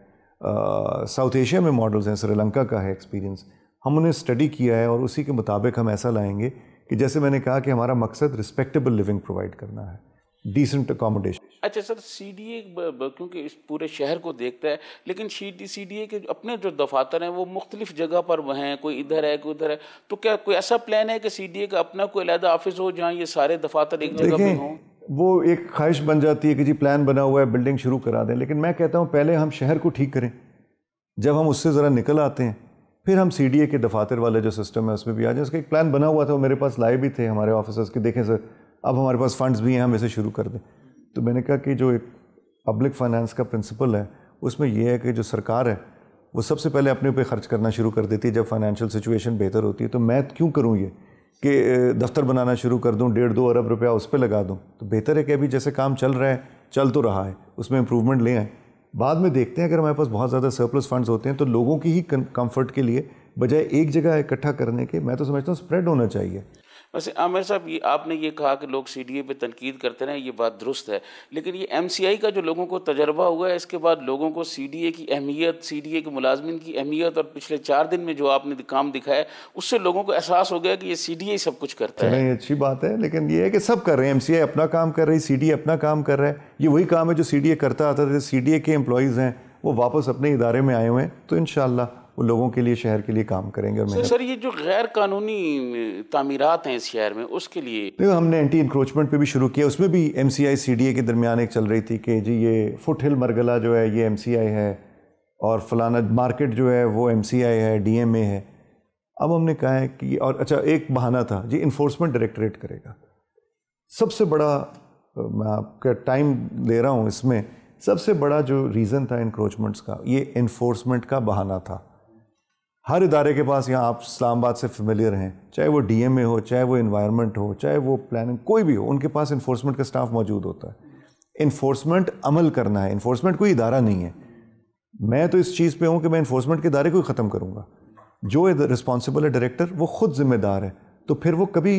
साउथ एशिया में मॉडल्स हैं श्रीलंका का है एक्सपीरियंस हम उन्हें स्टडी किया है और उसी के मुताबिक हम ऐसा लाएंगे कि जैसे मैंने कहा कि हमारा मकसद रिस्पेक्टेबल लिविंग प्रोवाइड करना है डिसेंट अकोमोडेशन
अच्छा सर सी डी ए क्योंकि इस पूरे शहर को देखता है लेकिन सी डी ए के अपने जो दफातर हैं वो मुख्तलिफ जगह पर हैं कोई इधर है कोई उधर है तो क्या कोई ऐसा प्लान है कि सी डी ए का अपना कोई अलहदा ऑफिस हो जहाँ ये सारे दफातर एक जगह पर हों
वो एक ख्वाहिश बन जाती है कि जी प्लान बना हुआ है बिल्डिंग शुरू करा दें लेकिन मैं कहता हूँ पहले हम शहर को ठीक करें जब हम उससे ज़रा निकल आते हैं फिर हम सी डी ए के दफातर वाले जो सिस्टम है उसमें भी आ जाए उसका एक प्लान बना हुआ था वो मेरे पास लाए भी थे हमारे ऑफिसर्स के देखें सर अब हमारे पास फंड्स भी हैं हम इसे शुरू कर दें तो मैंने कहा कि जो एक पब्लिक फाइनेंस का प्रिंसिपल है उसमें यह है कि जो सरकार है वो सबसे पहले अपने ऊपर खर्च करना शुरू कर देती है जब फाइनेंशियल सिचुएशन बेहतर होती है तो मैं क्यों करूँ ये कि दफ्तर बनाना शुरू कर दूँ डेढ़ दो अरब रुपया उस पर लगा दूँ तो बेहतर है कि अभी जैसे काम चल रहा है चल तो रहा है उसमें इम्प्रूवमेंट ले आए बाद में देखते हैं अगर हमारे पास बहुत ज़्यादा सरप्लस फंड्स होते हैं तो लोगों की ही कंफर्ट के लिए बजाय एक जगह इकट्ठा करने के मैं तो समझता हूँ स्प्रेड होना चाहिए
वैसे आमिर साहब ये आपने ये कहा कि लोग सी डी ए पर तनकीद करते रहे ये बात दुरुस्त है लेकिन ये एम सी आई का जो लोगों को तजर्बा हुआ है इसके बाद लोगों को सी डी ए की अहमियत सी डी ए के मुलाजमन की अहमियत और पिछले चार दिन में जो आपने काम दिखाया उससे लोगों को एहसास हो गया कि ये सी डी ए सब कुछ करता है अच्छी
बात है लेकिन ये है कि सब कर रहे हैं एम सी आई अपना काम कर रही सी डी ए अपना काम कर रहा है ये वही काम है जो सी डी ए करता आता था सी डी ए के एम्प्लॉज़ हैं वो वापस अपने इदारे में आए हुए हैं तो इन शाला वो लोगों के लिए शहर के लिए काम करेंगे और सर, सर
ये जो गैर कानूनी तमीरत हैं इस शहर में उसके लिए
देखो हमने एंटी इंक्रोचमेंट पे भी शुरू किया उसमें भी एम सी आई सी डी ए के दरमियान एक चल रही थी कि जी ये फुट हिल मरगला जो है ये एम सी आई है और फलाना मार्केट जो है वो एम सी आई है डी एम ए है अब हमने कहा है कि और अच्छा एक बहाना था जी इन्फोर्समेंट डायरेक्टरेट करेगा सबसे बड़ा मैं आपका टाइम दे रहा हूँ इसमें सबसे बड़ा जो रीज़न था इंक्रोचमेंट्स का ये इन्फोर्समेंट का बहाना था हर इदारे के पास यहाँ आप इस्लामाबाद से फेमिलियर हैं चाहे वो डी एम ए हो चाहे वो इन्वायरमेंट हो चाहे वो प्लानिंग कोई भी हो उनके पास इन्फोर्समेंट का स्टाफ मौजूद होता है इन्फोर्समेंट अमल करना है इन्फोर्समेंट कोई इदारा नहीं है मैं तो इस चीज़ पे हूँ कि मैं इन्फोर्समेंट के इदारे को ही ख़त्म करूँगा जो रिस्पॉन्सिबल है डायरेक्टर वो खुद जिम्मेदार है तो फिर वो कभी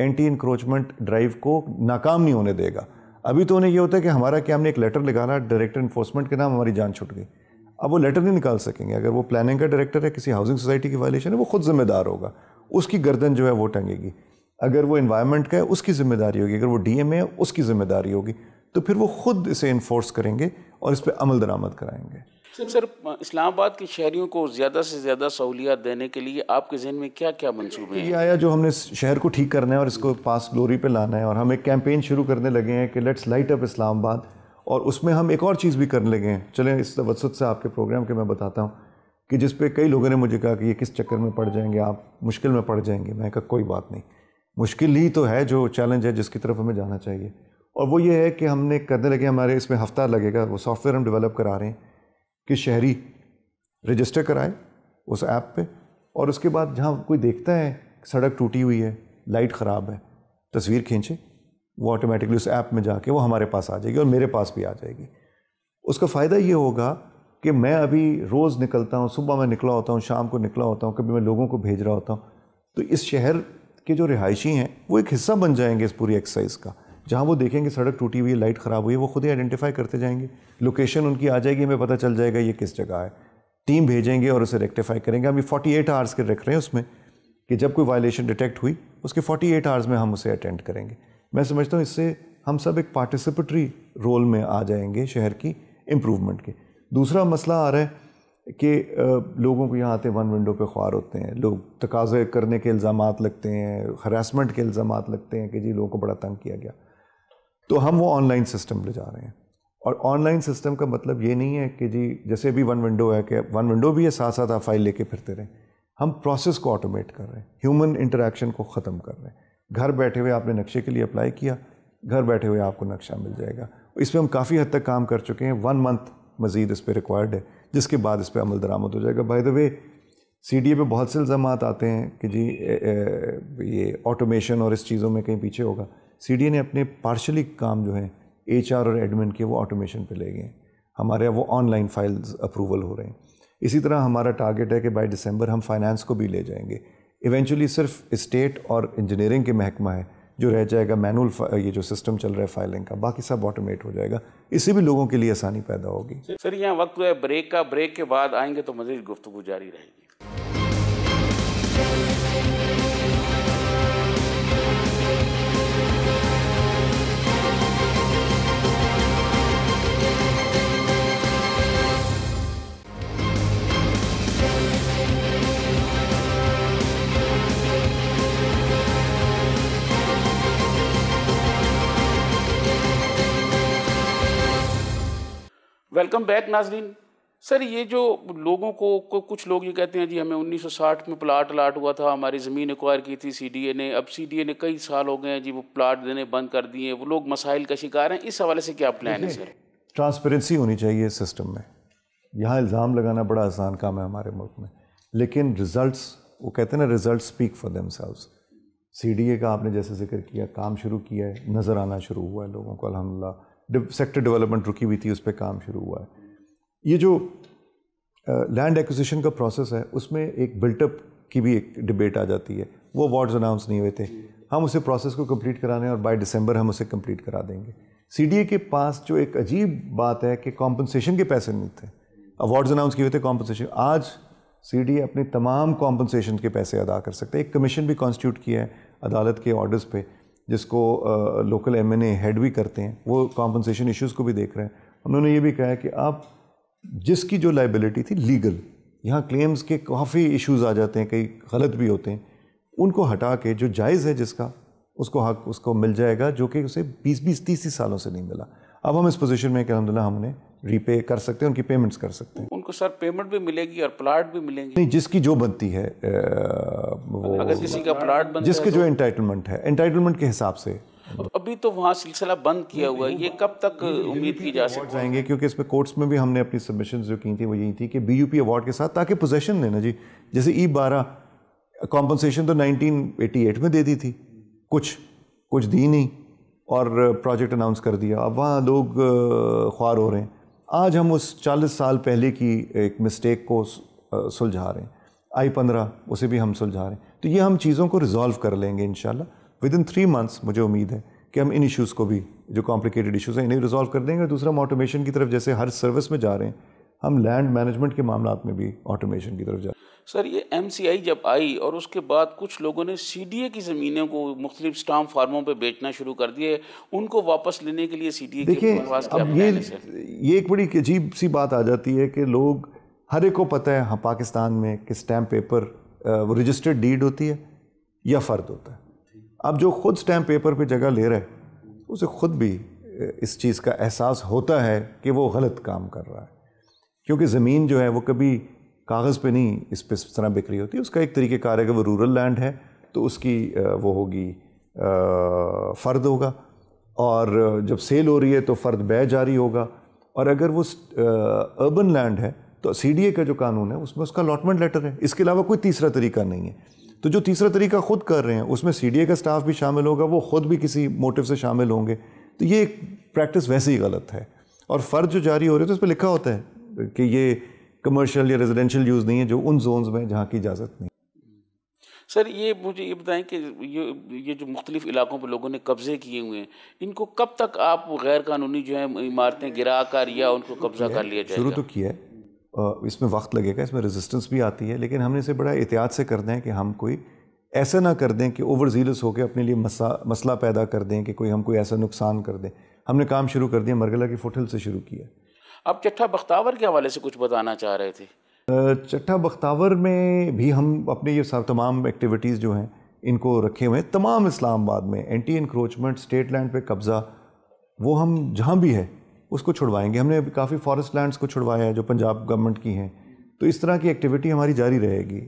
एंटी इंक्रोचमेंट ड्राइव को नाकाम नहीं होने देगा अभी तो उन्हें यह होता है कि हमारा क्या हमने एक लेटर लिखा रहा डायरेक्टर इन्फोर्समेंट के नाम हमारी जान छुट गई अब वो लेटर नहीं निकाल सकेंगे अगर वो प्लानिंग का डायरेक्टर है किसी हाउसिंग सोसाइटी की वायलेशन है वो खुद जिम्मेदार होगा उसकी गर्दन जो है वो टंगेगी अगर वो इन्वायरमेंट का है उसकी जिम्मेदारी होगी अगर वो डी है उसकी जिम्मेदारी होगी तो फिर वो खुद इसे इन्फोर्स करेंगे और इस पर अमल दरामद कराएंगे
सर सर इस्लामाबाद के शहरीों को ज़्यादा से ज़्यादा सहूलियात देने के लिए आपके जहन में क्या क्या मनसूबे हैं
ये आया जो हमने शहर को ठीक करना है और इसको पास ग्लोरी पे लाना है और हम एक कैंपेन शुरू करने लगे हैं कि लेट्स लाइट अप इस्लामाबाद और उसमें हम एक और चीज़ भी करने लगे हैं चलें इस तवसत से आपके प्रोग्राम के मैं बताता हूँ कि जिस पे कई लोगों ने मुझे कहा कि ये किस चक्कर में पड़ जाएंगे आप मुश्किल में पड़ जाएंगे मैं कहा कोई बात नहीं मुश्किल ही तो है जो चैलेंज है जिसकी तरफ हमें जाना चाहिए और वो ये है कि हमने करने लगे हमारे इसमें हफ्ता लगेगा वो सॉफ्टवेयर हम डेवलप करा रहे हैं कि शहरी रजिस्टर कराए उस ऐप पे और उसके बाद जहाँ कोई देखता है सड़क टूटी हुई है लाइट ख़राब है तस्वीर खींचे वो ऑटोमेटिकली उस ऐप में जाके वो हमारे पास आ जाएगी और मेरे पास भी आ जाएगी उसका फ़ायदा ये होगा कि मैं अभी रोज़ निकलता हूँ सुबह मैं निकला होता हूँ शाम को निकला होता हूँ कभी मैं लोगों को भेज रहा होता हूँ तो इस शहर के जो रिहायशी हैं वो एक हिस्सा बन जाएंगे इस पूरी एक्सरसाइज का जहाँ वो देखेंगे सड़क टूटी हुई है लाइट ख़राब हुई है वो खुद ही आइडेंटिफाई करते जाएंगे लोकेशन उनकी आ जाएगी हमें पता चल जाएगा ये किस जगह है टीम भेजेंगे और उसे रेक्टिफाई करेंगे हम ये फोर्टी एट आवर्स के रख रहे हैं उसमें कि जब कोई वायलेशन डिटेक्ट हुई उसके फोर्टी एट आवर्स में हम उसे अटेंड करेंगे मैं समझता हूँ इससे हम सब एक पार्टिसिपेटरी रोल में आ जाएंगे शहर की इम्प्रूवमेंट के दूसरा मसला आ रहा है कि लोगों को यहाँ आते वन विंडो पे ख्वार होते हैं लोग तकाजे करने के इल्ज़ाम लगते हैं हरासमेंट के इल्ज़ाम लगते हैं कि जी लोगों को बड़ा तंग किया गया तो हम वो ऑनलाइन सिस्टम ले जा रहे हैं और ऑनलाइन सिस्टम का मतलब ये नहीं है कि जी जैसे अभी वन विंडो है कि वन विंडो भी है साथ साथ आप फाइल लेके फिरते रहें हम प्रोसेस को ऑटोमेट कर रहे हैं ह्यूमन इंटरेक्शन को ख़त्म कर रहे हैं घर बैठे हुए आपने नक्शे के लिए अप्लाई किया घर बैठे हुए आपको नक्शा मिल जाएगा इस पर हम काफ़ी हद तक काम कर चुके हैं वन मंथ मज़ीद इस पर रिक्वायर्ड है जिसके बाद इस पर अमल दरामद हो जाएगा by the way C D A पर बहुत से इल्ज़ाम आते हैं कि जी ए, ए, ये ऑटोमेशन और इस चीज़ों में कहीं पीछे होगा सी डी ए ने अपने पार्शली काम जो हैं एच आर और एडमिन के वो ऑटोमेशन पर ले गए हैं हमारे यहाँ वो ऑनलाइन फाइल्स अप्रूवल हो रहे हैं इसी तरह हमारा टारगेट है कि बाई दिसंबर हम फाइनेंस को भी ले जाएंगे इवेंचुअली सिर्फ इस्टेट और इंजीनियरिंग के महकमा है जो रह जाएगा मैनुअल ये जो सिस्टम चल रहा है फाइलिंग का बाकी सब ऑटोमेट हो जाएगा इससे भी लोगों के लिए आसानी पैदा होगी
सर यहाँ वक्त है ब्रेक का ब्रेक के बाद आएंगे तो मजीद गुफ्तु जारी रहेगी वेलकम बैक नाजरीन सर ये जो लोगों को, को कुछ लोग ये कहते हैं जी हमें 1960 में प्लाट अलाट हुआ था हमारी ज़मीन एक्वायर की थी सीडीए ने अब सीडीए ने कई साल हो गए हैं जी वो प्लाट देने बंद कर दिए वो लोग मसाइल का शिकार हैं इस हवाले से क्या प्लान है सर
ट्रांसपेरेंसी होनी चाहिए सिस्टम में यहाँ इल्ज़ाम लगाना बड़ा आसान काम है हमारे मुल्क में लेकिन रिज़ल्ट वो कहते हैं ना result speak for them C D A का आपने जैसे जिक्र किया काम शुरू किया है नज़र आना शुरू हुआ है लोगों को अलहमदिल्ला सेक्टर डेवलपमेंट रुकी हुई थी उस पर काम शुरू हुआ है ये जो लैंड एक्विजिशन का प्रोसेस है उसमें एक बिल्टअप की भी एक डिबेट आ जाती है वो अवार्ड्स अनाउंस नहीं हुए थे हम उसे प्रोसेस को कंप्लीट कराने और बाय दिसंबर हम उसे कंप्लीट करा देंगे सी के पास जो एक अजीब बात है कि कॉम्पनसेशन के पैसे नहीं थे अवार्ड्स अनाउंस किए हुए थे कॉम्पनसेशन आज सी अपने तमाम कॉम्पनसेशन के पैसे अदा कर सकते हैं एक कमीशन भी कॉन्स्टिट्यूट किया है अदालत के ऑर्डर्स पे जिसको लोकल एम एन हेड भी करते हैं वो कॉम्पनसेशन इश्यूज़ को भी देख रहे हैं उन्होंने ये भी कहा है कि आप जिसकी जो लाइबिलिटी थी लीगल यहाँ क्लेम्स के काफ़ी इश्यूज आ जाते हैं कई गलत भी होते हैं उनको हटा के जो जायज़ है जिसका उसको हक उसको मिल जाएगा जो कि उसे बीस बीस 30 तीस सालों से नहीं मिला अब हम इस पोजीशन में अलहमदिल्ला हमने रीपे कर सकते हैं उनकी पेमेंट्स कर सकते
हैं उनको सर पेमेंट भी मिलेगी और प्लाट भी मिलेंगे नहीं
जिसकी जो बनती है वो अगर किसी का प्लाट बनता जिसके तो- जो इंटाइटलमेंट है इंटाइटलमेंट के हिसाब से
अभी तो वहाँ सिलसिला बंद किया हुआ है ये कब तक उम्मीद की जा सकती जाएंगे
क्योंकि इसमें कोर्ट्स में भी हमने अपनी सबमिशन जो की थी वो यही थी कि बी यू पी अवार्ड के साथ ताकि पोजेशन देना जी जैसे ई e बारह कॉम्पनसेशन तो 1988 में दे दी थी कुछ कुछ दी नहीं और प्रोजेक्ट अनाउंस कर दिया अब वहाँ लोग ख्वार हो रहे हैं आज हम उस 40 साल पहले की एक मिस्टेक को सुलझा रहे हैं आई पंद्रह उसे भी हम सुलझा रहे हैं तो ये हम चीज़ों को रिजॉल्व कर लेंगे in within three months मुझे उम्मीद है कि हम इन इश्यूज़ को भी जो कॉम्प्लिकेटेड इश्यूज़ हैं इन्हें रिजॉल्व कर देंगे दूसरा हम ऑटोमेशन की तरफ जैसे हर सर्विस में जा रहे हैं हम लैंड मैनेजमेंट के मामला में भी ऑटोमेशन की तरफ जा
सर ये एम जब आई और उसके बाद कुछ लोगों ने सी की ज़मीनों को मुख्तलिफ स्टाम फार्मों पर बेचना शुरू कर दिए उनको वापस लेने के लिए सी डी देखिए ये
ये एक बड़ी अजीब सी बात आ जाती है कि लोग हर एक को पता है हाँ पाकिस्तान में कि स्टैम्प पेपर वो रजिस्टर्ड डीड होती है या फ़र्द होता है अब जो खुद स्टैम्प पेपर पे जगह ले रहा है उसे खुद भी इस चीज़ का एहसास होता है कि वो गलत काम कर रहा है क्योंकि ज़मीन जो है वो कभी कागज़ पे नहीं इस पर इस तरह बिक्री होती उसका एक तरीके है अगर वो रूरल लैंड है तो उसकी वो होगी फ़र्द होगा और जब सेल हो रही है तो फ़र्द बै जारी होगा और अगर वो अर्बन लैंड है तो सी का जो कानून है उसमें उसका अलाटमेंट लेटर है इसके अलावा कोई तीसरा तरीका नहीं है तो जो तीसरा तरीका ख़ुद कर रहे हैं उसमें सी का स्टाफ भी शामिल होगा वो ख़ुद भी किसी मोटिव से शामिल होंगे तो ये एक प्रैक्टिस वैसे ही गलत है और फ़र्ज जो जारी हो रहे हैं तो उस पर लिखा होता है कि ये कमर्शियल या रेजिडेंशियल यूज़ नहीं है जो उन जोन्स में जहाँ की इजाज़त नहीं
सर ये मुझे ये बताएं कि ये ये जो मुख्तलिफ इलाकों पर लोगों ने कब्ज़े किए हुए हैं इनको कब तक आप गैर कानूनी जो है इमारतें गिरा कर या उनको कब्ज़ा कर लिया जाए शुरू तो
किया है इसमें वक्त लगेगा इसमें रेजिस्टेंस भी आती है लेकिन हमने इसे बड़ा एहतियात से कर दें कि हम कोई ऐसा ना कर दें कि ओवर जीलस होकर अपने लिए मसा मसला पैदा कर दें कि कोई हम कोई ऐसा नुकसान कर दें हमने काम शुरू कर दिया मरगला की फोटल से शुरू किया
आप चट्ठा बख्तावर के हवाले से कुछ बताना चाह रहे थे
चट्ठा बख्तावर में भी हम अपने ये सब तमाम एक्टिविटीज़ जो हैं इनको रखे हुए हैं तमाम इस्लामाबाद में एंटी इंक्रोचमेंट स्टेट लैंड पे कब्ज़ा वो हम जहाँ भी है उसको छुड़वाएंगे हमने काफ़ी फॉरेस्ट लैंड्स को छुड़वाया है जो पंजाब गवर्नमेंट की हैं तो इस तरह की एक्टिविटी हमारी जारी रहेगी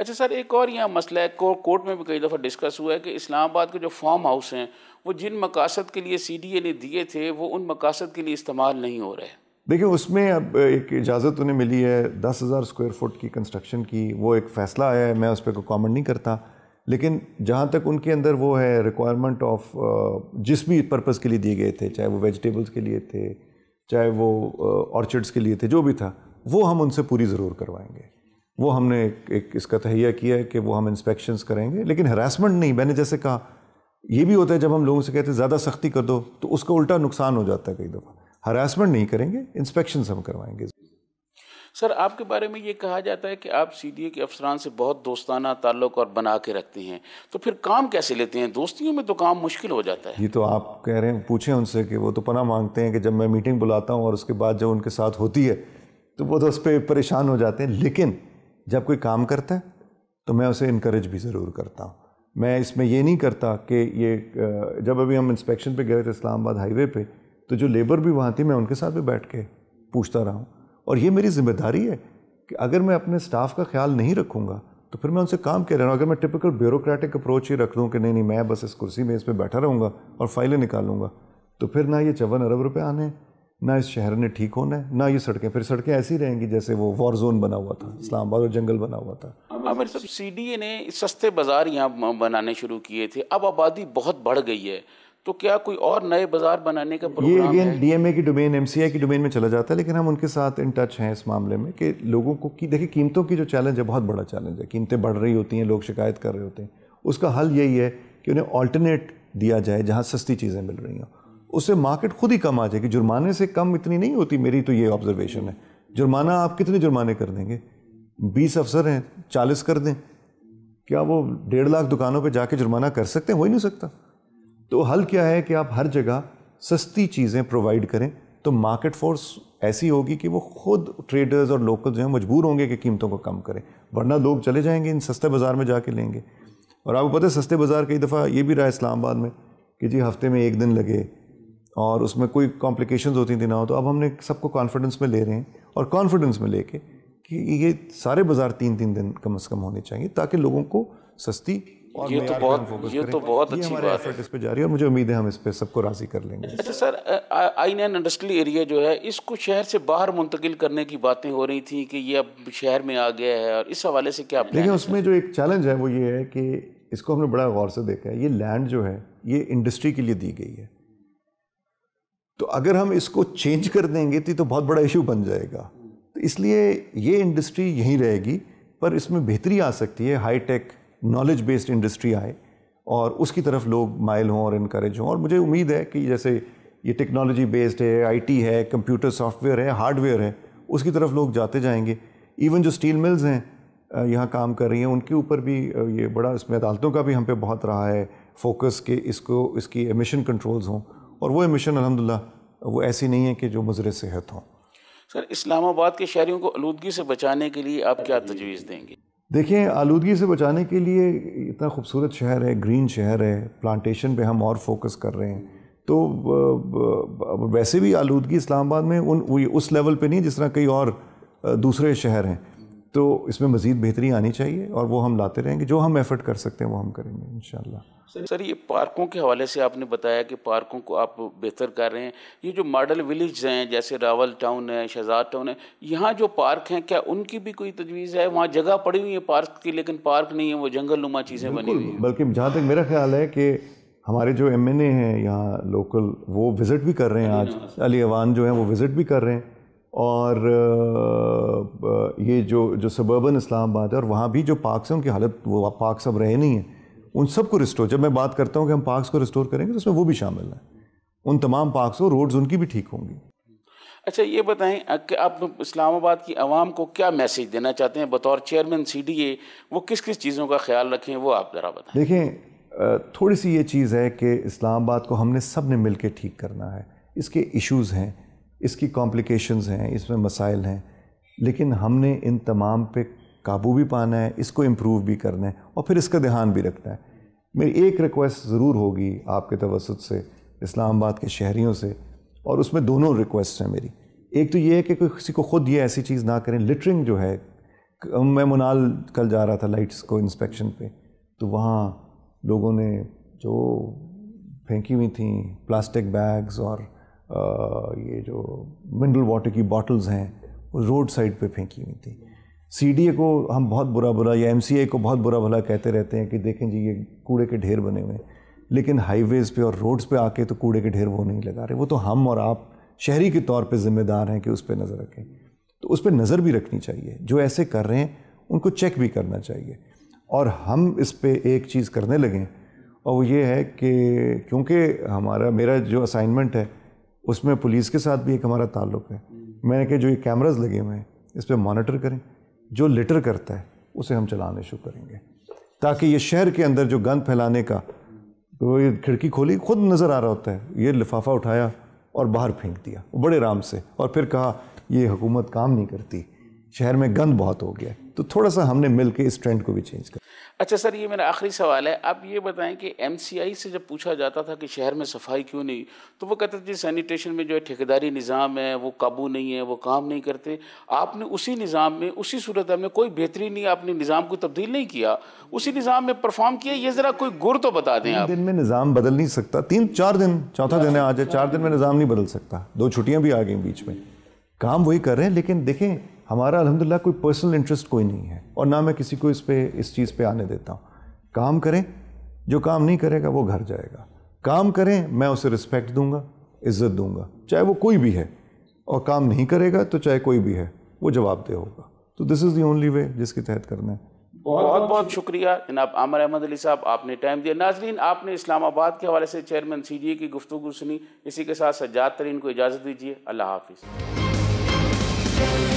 अच्छा सर एक और यहाँ मसला है कोर्ट कोर्ट में भी कई दफ़ा डिस्कस हुआ है कि इस्लामाबाद के जो फार्म हाउस हैं वो जिन मकासद के लिए सी डी ए ने दिए थे वो उन मकासद के लिए इस्तेमाल नहीं हो रहे
देखिए उसमें अब एक इजाज़त उन्हें मिली है दस हज़ार स्क्वायर फुट की कंस्ट्रक्शन की वो एक फ़ैसला आया है मैं उस पर कोई कॉमेंट नहीं करता लेकिन जहाँ तक उनके अंदर वो है रिक्वायरमेंट ऑफ जिस भी पर्पज़ के लिए दिए गए थे चाहे वो वेजिटेबल्स के लिए थे चाहे वो ऑर्चिड्स के लिए थे जो भी था वो हम उनसे पूरी ज़रूर करवाएंगे वो हमने एक, एक इसका तहैया किया है कि वो हम इंस्पेक्शन करेंगे लेकिन हरासमेंट नहीं मैंने जैसे कहा ये भी होता है जब हम लोगों से कहते हैं ज़्यादा सख्ती कर दो तो उसका उल्टा नुकसान हो जाता है कई दफ़ा हरासमेंट नहीं करेंगे इंस्पेक्शन हम करवाएंगे
सर आपके बारे में ये कहा जाता है कि आप सी के अफसरान से बहुत दोस्ताना ताल्लुक और बना के रखते हैं तो फिर काम कैसे लेते हैं दोस्तियों में तो काम मुश्किल हो जाता है
ये तो आप कह रहे हैं पूछें उनसे कि वो तो पना मांगते हैं कि जब मैं मीटिंग बुलाता हूँ और उसके बाद जब उनके साथ होती है तो वो तो उस पर परेशान हो जाते हैं लेकिन जब कोई काम करता है तो मैं उसे इनक्रेज भी ज़रूर करता हूँ मैं इसमें ये नहीं करता कि ये जब अभी हम इंस्पेक्शन पर गए थे इस्लामाबाद हाईवे पर तो जो लेबर भी वहाँ थी मैं उनके साथ भी बैठ के पूछता रहा हूँ और ये मेरी जिम्मेदारी है कि अगर मैं अपने स्टाफ का ख्याल नहीं रखूँगा तो फिर मैं उनसे काम कह रहा हूँ अगर मैं टिपिकल ब्यूरोक्रेटिक अप्रोच ही रख दूँ कि नहीं नहीं मैं बस इस कुर्सी में इस पर बैठा रहूँगा और फाइलें निकालूंगा तो फिर ना ये चौवन अरब रुपये आने ना इस शहर ने ठीक होना है ना ये सड़कें फिर सड़कें ऐसी रहेंगी जैसे वो वॉर जोन बना हुआ था इस्लामाबाद और जंगल बना हुआ था
अब साहब सी डी ए ने सस्ते बाज़ार यहाँ बनाने शुरू किए थे अब आबादी बहुत बढ़ गई है तो क्या कोई और नए बाजार बनाने का ये अगेन
डीएमए की डोमेन एमसीआई की डोमेन में चला जाता है लेकिन हम उनके साथ इन टच हैं इस मामले में कि लोगों को की देखिए कीमतों की जो चैलेंज है बहुत बड़ा चैलेंज है कीमतें बढ़ रही होती हैं लोग शिकायत कर रहे होते हैं उसका हल यही है कि उन्हें ऑल्टरनेट दिया जाए जहाँ सस्ती चीज़ें मिल रही हों उससे मार्केट खुद ही कम आ जाएगी जुर्माने से कम इतनी नहीं होती मेरी तो ये ऑब्जर्वेशन है जुर्माना आप कितने जुर्माने कर देंगे बीस अफसर हैं चालीस कर दें क्या वो डेढ़ लाख दुकानों पर जाके जुर्माना कर सकते हैं हो ही नहीं सकता तो हल क्या है कि आप हर जगह सस्ती चीज़ें प्रोवाइड करें तो मार्केट फोर्स ऐसी होगी कि वो खुद ट्रेडर्स और लोकल जो हैं मजबूर होंगे कि कीमतों को कम करें वरना लोग चले जाएंगे इन सस्ते बाज़ार में जाके लेंगे और आपको पता है सस्ते बाज़ार कई दफ़ा ये भी रहा है इस्लामाबाद में कि जी हफ्ते में एक दिन लगे और उसमें कोई कॉम्प्लिकेशंस होती थी ना हो तो अब हमने सबको कॉन्फिडेंस में ले रहे हैं और कॉन्फिडेंस में लेके कि ये सारे बाज़ार तीन तीन दिन कम अज़ कम होने चाहिए ताकि लोगों को सस्ती
और ये तो, तो बहुत ये तो बहुत अच्छी बात है इस
पे जा रही है मुझे उम्मीद है हम इस पे सबको राजी कर लेंगे
अच्छा sir I nine industrial area जो है इसको शहर से बाहर मुंतकिल करने की बातें हो रही थी कि ये अब शहर में आ गया है और इस हवाले से क्या देखिए उसमें
जो एक चैलेंज है वो ये है कि इसको हमने बड़ा गौर से देखा है ये लैंड जो है ये इंडस्ट्री के लिए दी गई है तो अगर हम इसको चेंज कर देंगे तो, तो बहुत बड़ा इशू बन जाएगा तो इसलिए ये इंडस्ट्री यहीं रहेगी पर इसमें बेहतरी आ सकती है high tech knowledge based industry आए और उसकी तरफ लोग माइल हों और इनक्रेज हों और मुझे उम्मीद है कि जैसे ये टेक्नोलॉजी बेस्ड है आईटी है कंप्यूटर सॉफ्टवेयर है हार्डवेयर है उसकी तरफ लोग जाते जाएंगे इवन जो स्टील मिल्स हैं यहाँ काम कर रही हैं उनके ऊपर भी ये बड़ा इसमें अदालतों का भी हम पे बहुत रहा है फोकस के इसको इसकी एमिशन कंट्रोल्स हों और वो एमिशन अलहमदिल्ला वो ऐसी नहीं है कि जो मुजर सेहत
हों सर इस्लामाबाद के शहरीों को आलूदगी से बचाने के लिए आप क्या तजवीज़ देंगे
देखें आलूदगी से बचाने के लिए इतना खूबसूरत शहर है ग्रीन शहर है प्लांटेशन पे हम और फोकस कर रहे हैं तो वैसे भी आलूदगी इस्लामाबाद में उन उस लेवल पे नहीं जिस तरह कई और दूसरे शहर हैं तो इसमें मज़ीद बेहतरी आनी चाहिए और वो हम लाते रहेंगे जो हम एफर्ट कर सकते हैं वो हम करेंगे इन
सर सर ये पार्कों के हवाले से आपने बताया कि पार्कों को आप बेहतर कर रहे हैं ये जो मॉडल विलेज हैं जैसे रावल टाउन है शहजाद टाउन है यहाँ जो पार्क हैं क्या उनकी भी कोई तजवीज़ है वहाँ जगह पड़ी हुई है पार्क की लेकिन पार्क नहीं है वो जंगल नुमा चीज़ें बनी हुई
बल्कि जहाँ तक मेरा ख्याल है कि हमारे जो एम एन ए हैं यहाँ लोकल वो विज़िट भी कर रहे हैं आज अली अवान जो हैं वो विज़िट भी कर रहे हैं और ये जो जो सबर्बन इस्लामाबाद है और वहाँ भी जो पार्क हैं उनकी हालत वो पार्क सब रहे नहीं हैं उन सबको रिस्टोर जब मैं बात करता हूँ कि हम पार्क्स को रिस्टोर करेंगे तो उसमें वो भी शामिल हैं उन तमाम पार्क्स और रोड्स उनकी भी ठीक होंगी
अच्छा ये बताएं कि आप इस्लामाबाद की आवाम को क्या मैसेज देना चाहते हैं बतौर चेयरमैन सी वो किस किस चीज़ों का ख्याल रखें वो आप ज़रा
बताएं देखें थोड़ी सी ये चीज़ है कि इस्लामाबाद को हमने सब ने मिल ठीक करना है इसके इश्यूज़ हैं इसकी कॉम्प्लिकेशंस हैं इसमें मसाइल हैं लेकिन हमने इन तमाम पे काबू भी पाना है इसको इम्प्रूव भी करना है और फिर इसका ध्यान भी रखना है मेरी एक रिक्वेस्ट ज़रूर होगी आपके तवसत से इस्लामाबाद के शहरीों से और उसमें दोनों रिक्वेस्ट हैं मेरी एक तो ये है कि कोई किसी को ख़ुद ये ऐसी चीज़ ना करें लिटरिंग जो है मैं मुनाल कल जा रहा था लाइट्स को इंस्पेक्शन पे तो वहाँ लोगों ने जो फेंकी हुई थी प्लास्टिक बैग्स और ये जो मिनरल वाटर की बॉटल्स हैं वो रोड साइड पे फेंकी हुई थी सी को हम बहुत बुरा बुरा या एम को बहुत बुरा भला कहते रहते हैं कि देखें जी ये कूड़े के ढेर बने हुए हैं लेकिन हाईवेज़ पे और रोड्स पे आके तो कूड़े के ढेर वो नहीं लगा रहे वो तो हम और आप शहरी के तौर पे ज़िम्मेदार हैं कि उस पर नज़र रखें तो उस पर नज़र भी रखनी चाहिए जो ऐसे कर रहे हैं उनको चेक भी करना चाहिए और हम इस पर एक चीज़ करने लगें और वो ये है कि क्योंकि हमारा मेरा जो असाइनमेंट है उसमें पुलिस के साथ भी एक हमारा ताल्लुक है मैंने कहा जो ये कैमराज लगे हुए हैं इस पर मॉनिटर करें जो लिटर करता है उसे हम चलाने शुरू करेंगे ताकि ये शहर के अंदर जो गंद फैलाने का तो ये खिड़की खोली खुद नज़र आ रहा होता है ये लिफाफा उठाया और बाहर फेंक दिया बड़े आराम से और फिर कहा ये हुकूमत काम नहीं करती शहर में गंद बहुत हो गया है तो थोड़ा सा हमने मिल इस ट्रेंड को भी चेंज कर
अच्छा सर ये मेरा आखिरी सवाल है आप ये बताएं कि एम से जब पूछा जाता था कि शहर में सफाई क्यों नहीं तो वो कहते थे सैनिटेशन में जो है ठेकेदारी निज़ाम है वो काबू नहीं है वो काम नहीं करते आपने उसी निज़ाम में उसी सूरत में कोई बेहतरी नहीं आपने निज़ाम को तब्दील नहीं किया उसी निज़ाम में परफॉर्म किया ये ज़रा कोई गुर तो बता दें आप
दिन में निज़ाम बदल नहीं सकता तीन चार दिन चौथा दिन है आज है चार दिन में निज़ाम नहीं बदल सकता दो छुट्टियाँ भी आ गई बीच में काम वही कर रहे हैं लेकिन देखें हमारा अलहमदिल्ला कोई पर्सनल इंटरेस्ट कोई नहीं है और ना मैं किसी को इस पर इस चीज़ पर आने देता हूँ काम करें जो काम नहीं करेगा वो घर जाएगा काम करें मैं उसे रिस्पेक्ट दूंगा इज़्ज़त दूंगा चाहे वो कोई भी है और काम नहीं करेगा तो चाहे कोई भी है वो जवाबदेह होगा तो this is the only way जिसके तहत करना है
बहुत बहुत, बहुत शुक्रिया जनाब आमर अहमद अली साहब आपने टाइम दिया नाजरीन आपने इस्लामाबाद के हवाले से चेयरमैन सी डी ए की गुफ्तु सुनी इसी के साथ सज्जाद तरीन को इजाज़त दीजिए अल्लाह हाफिज़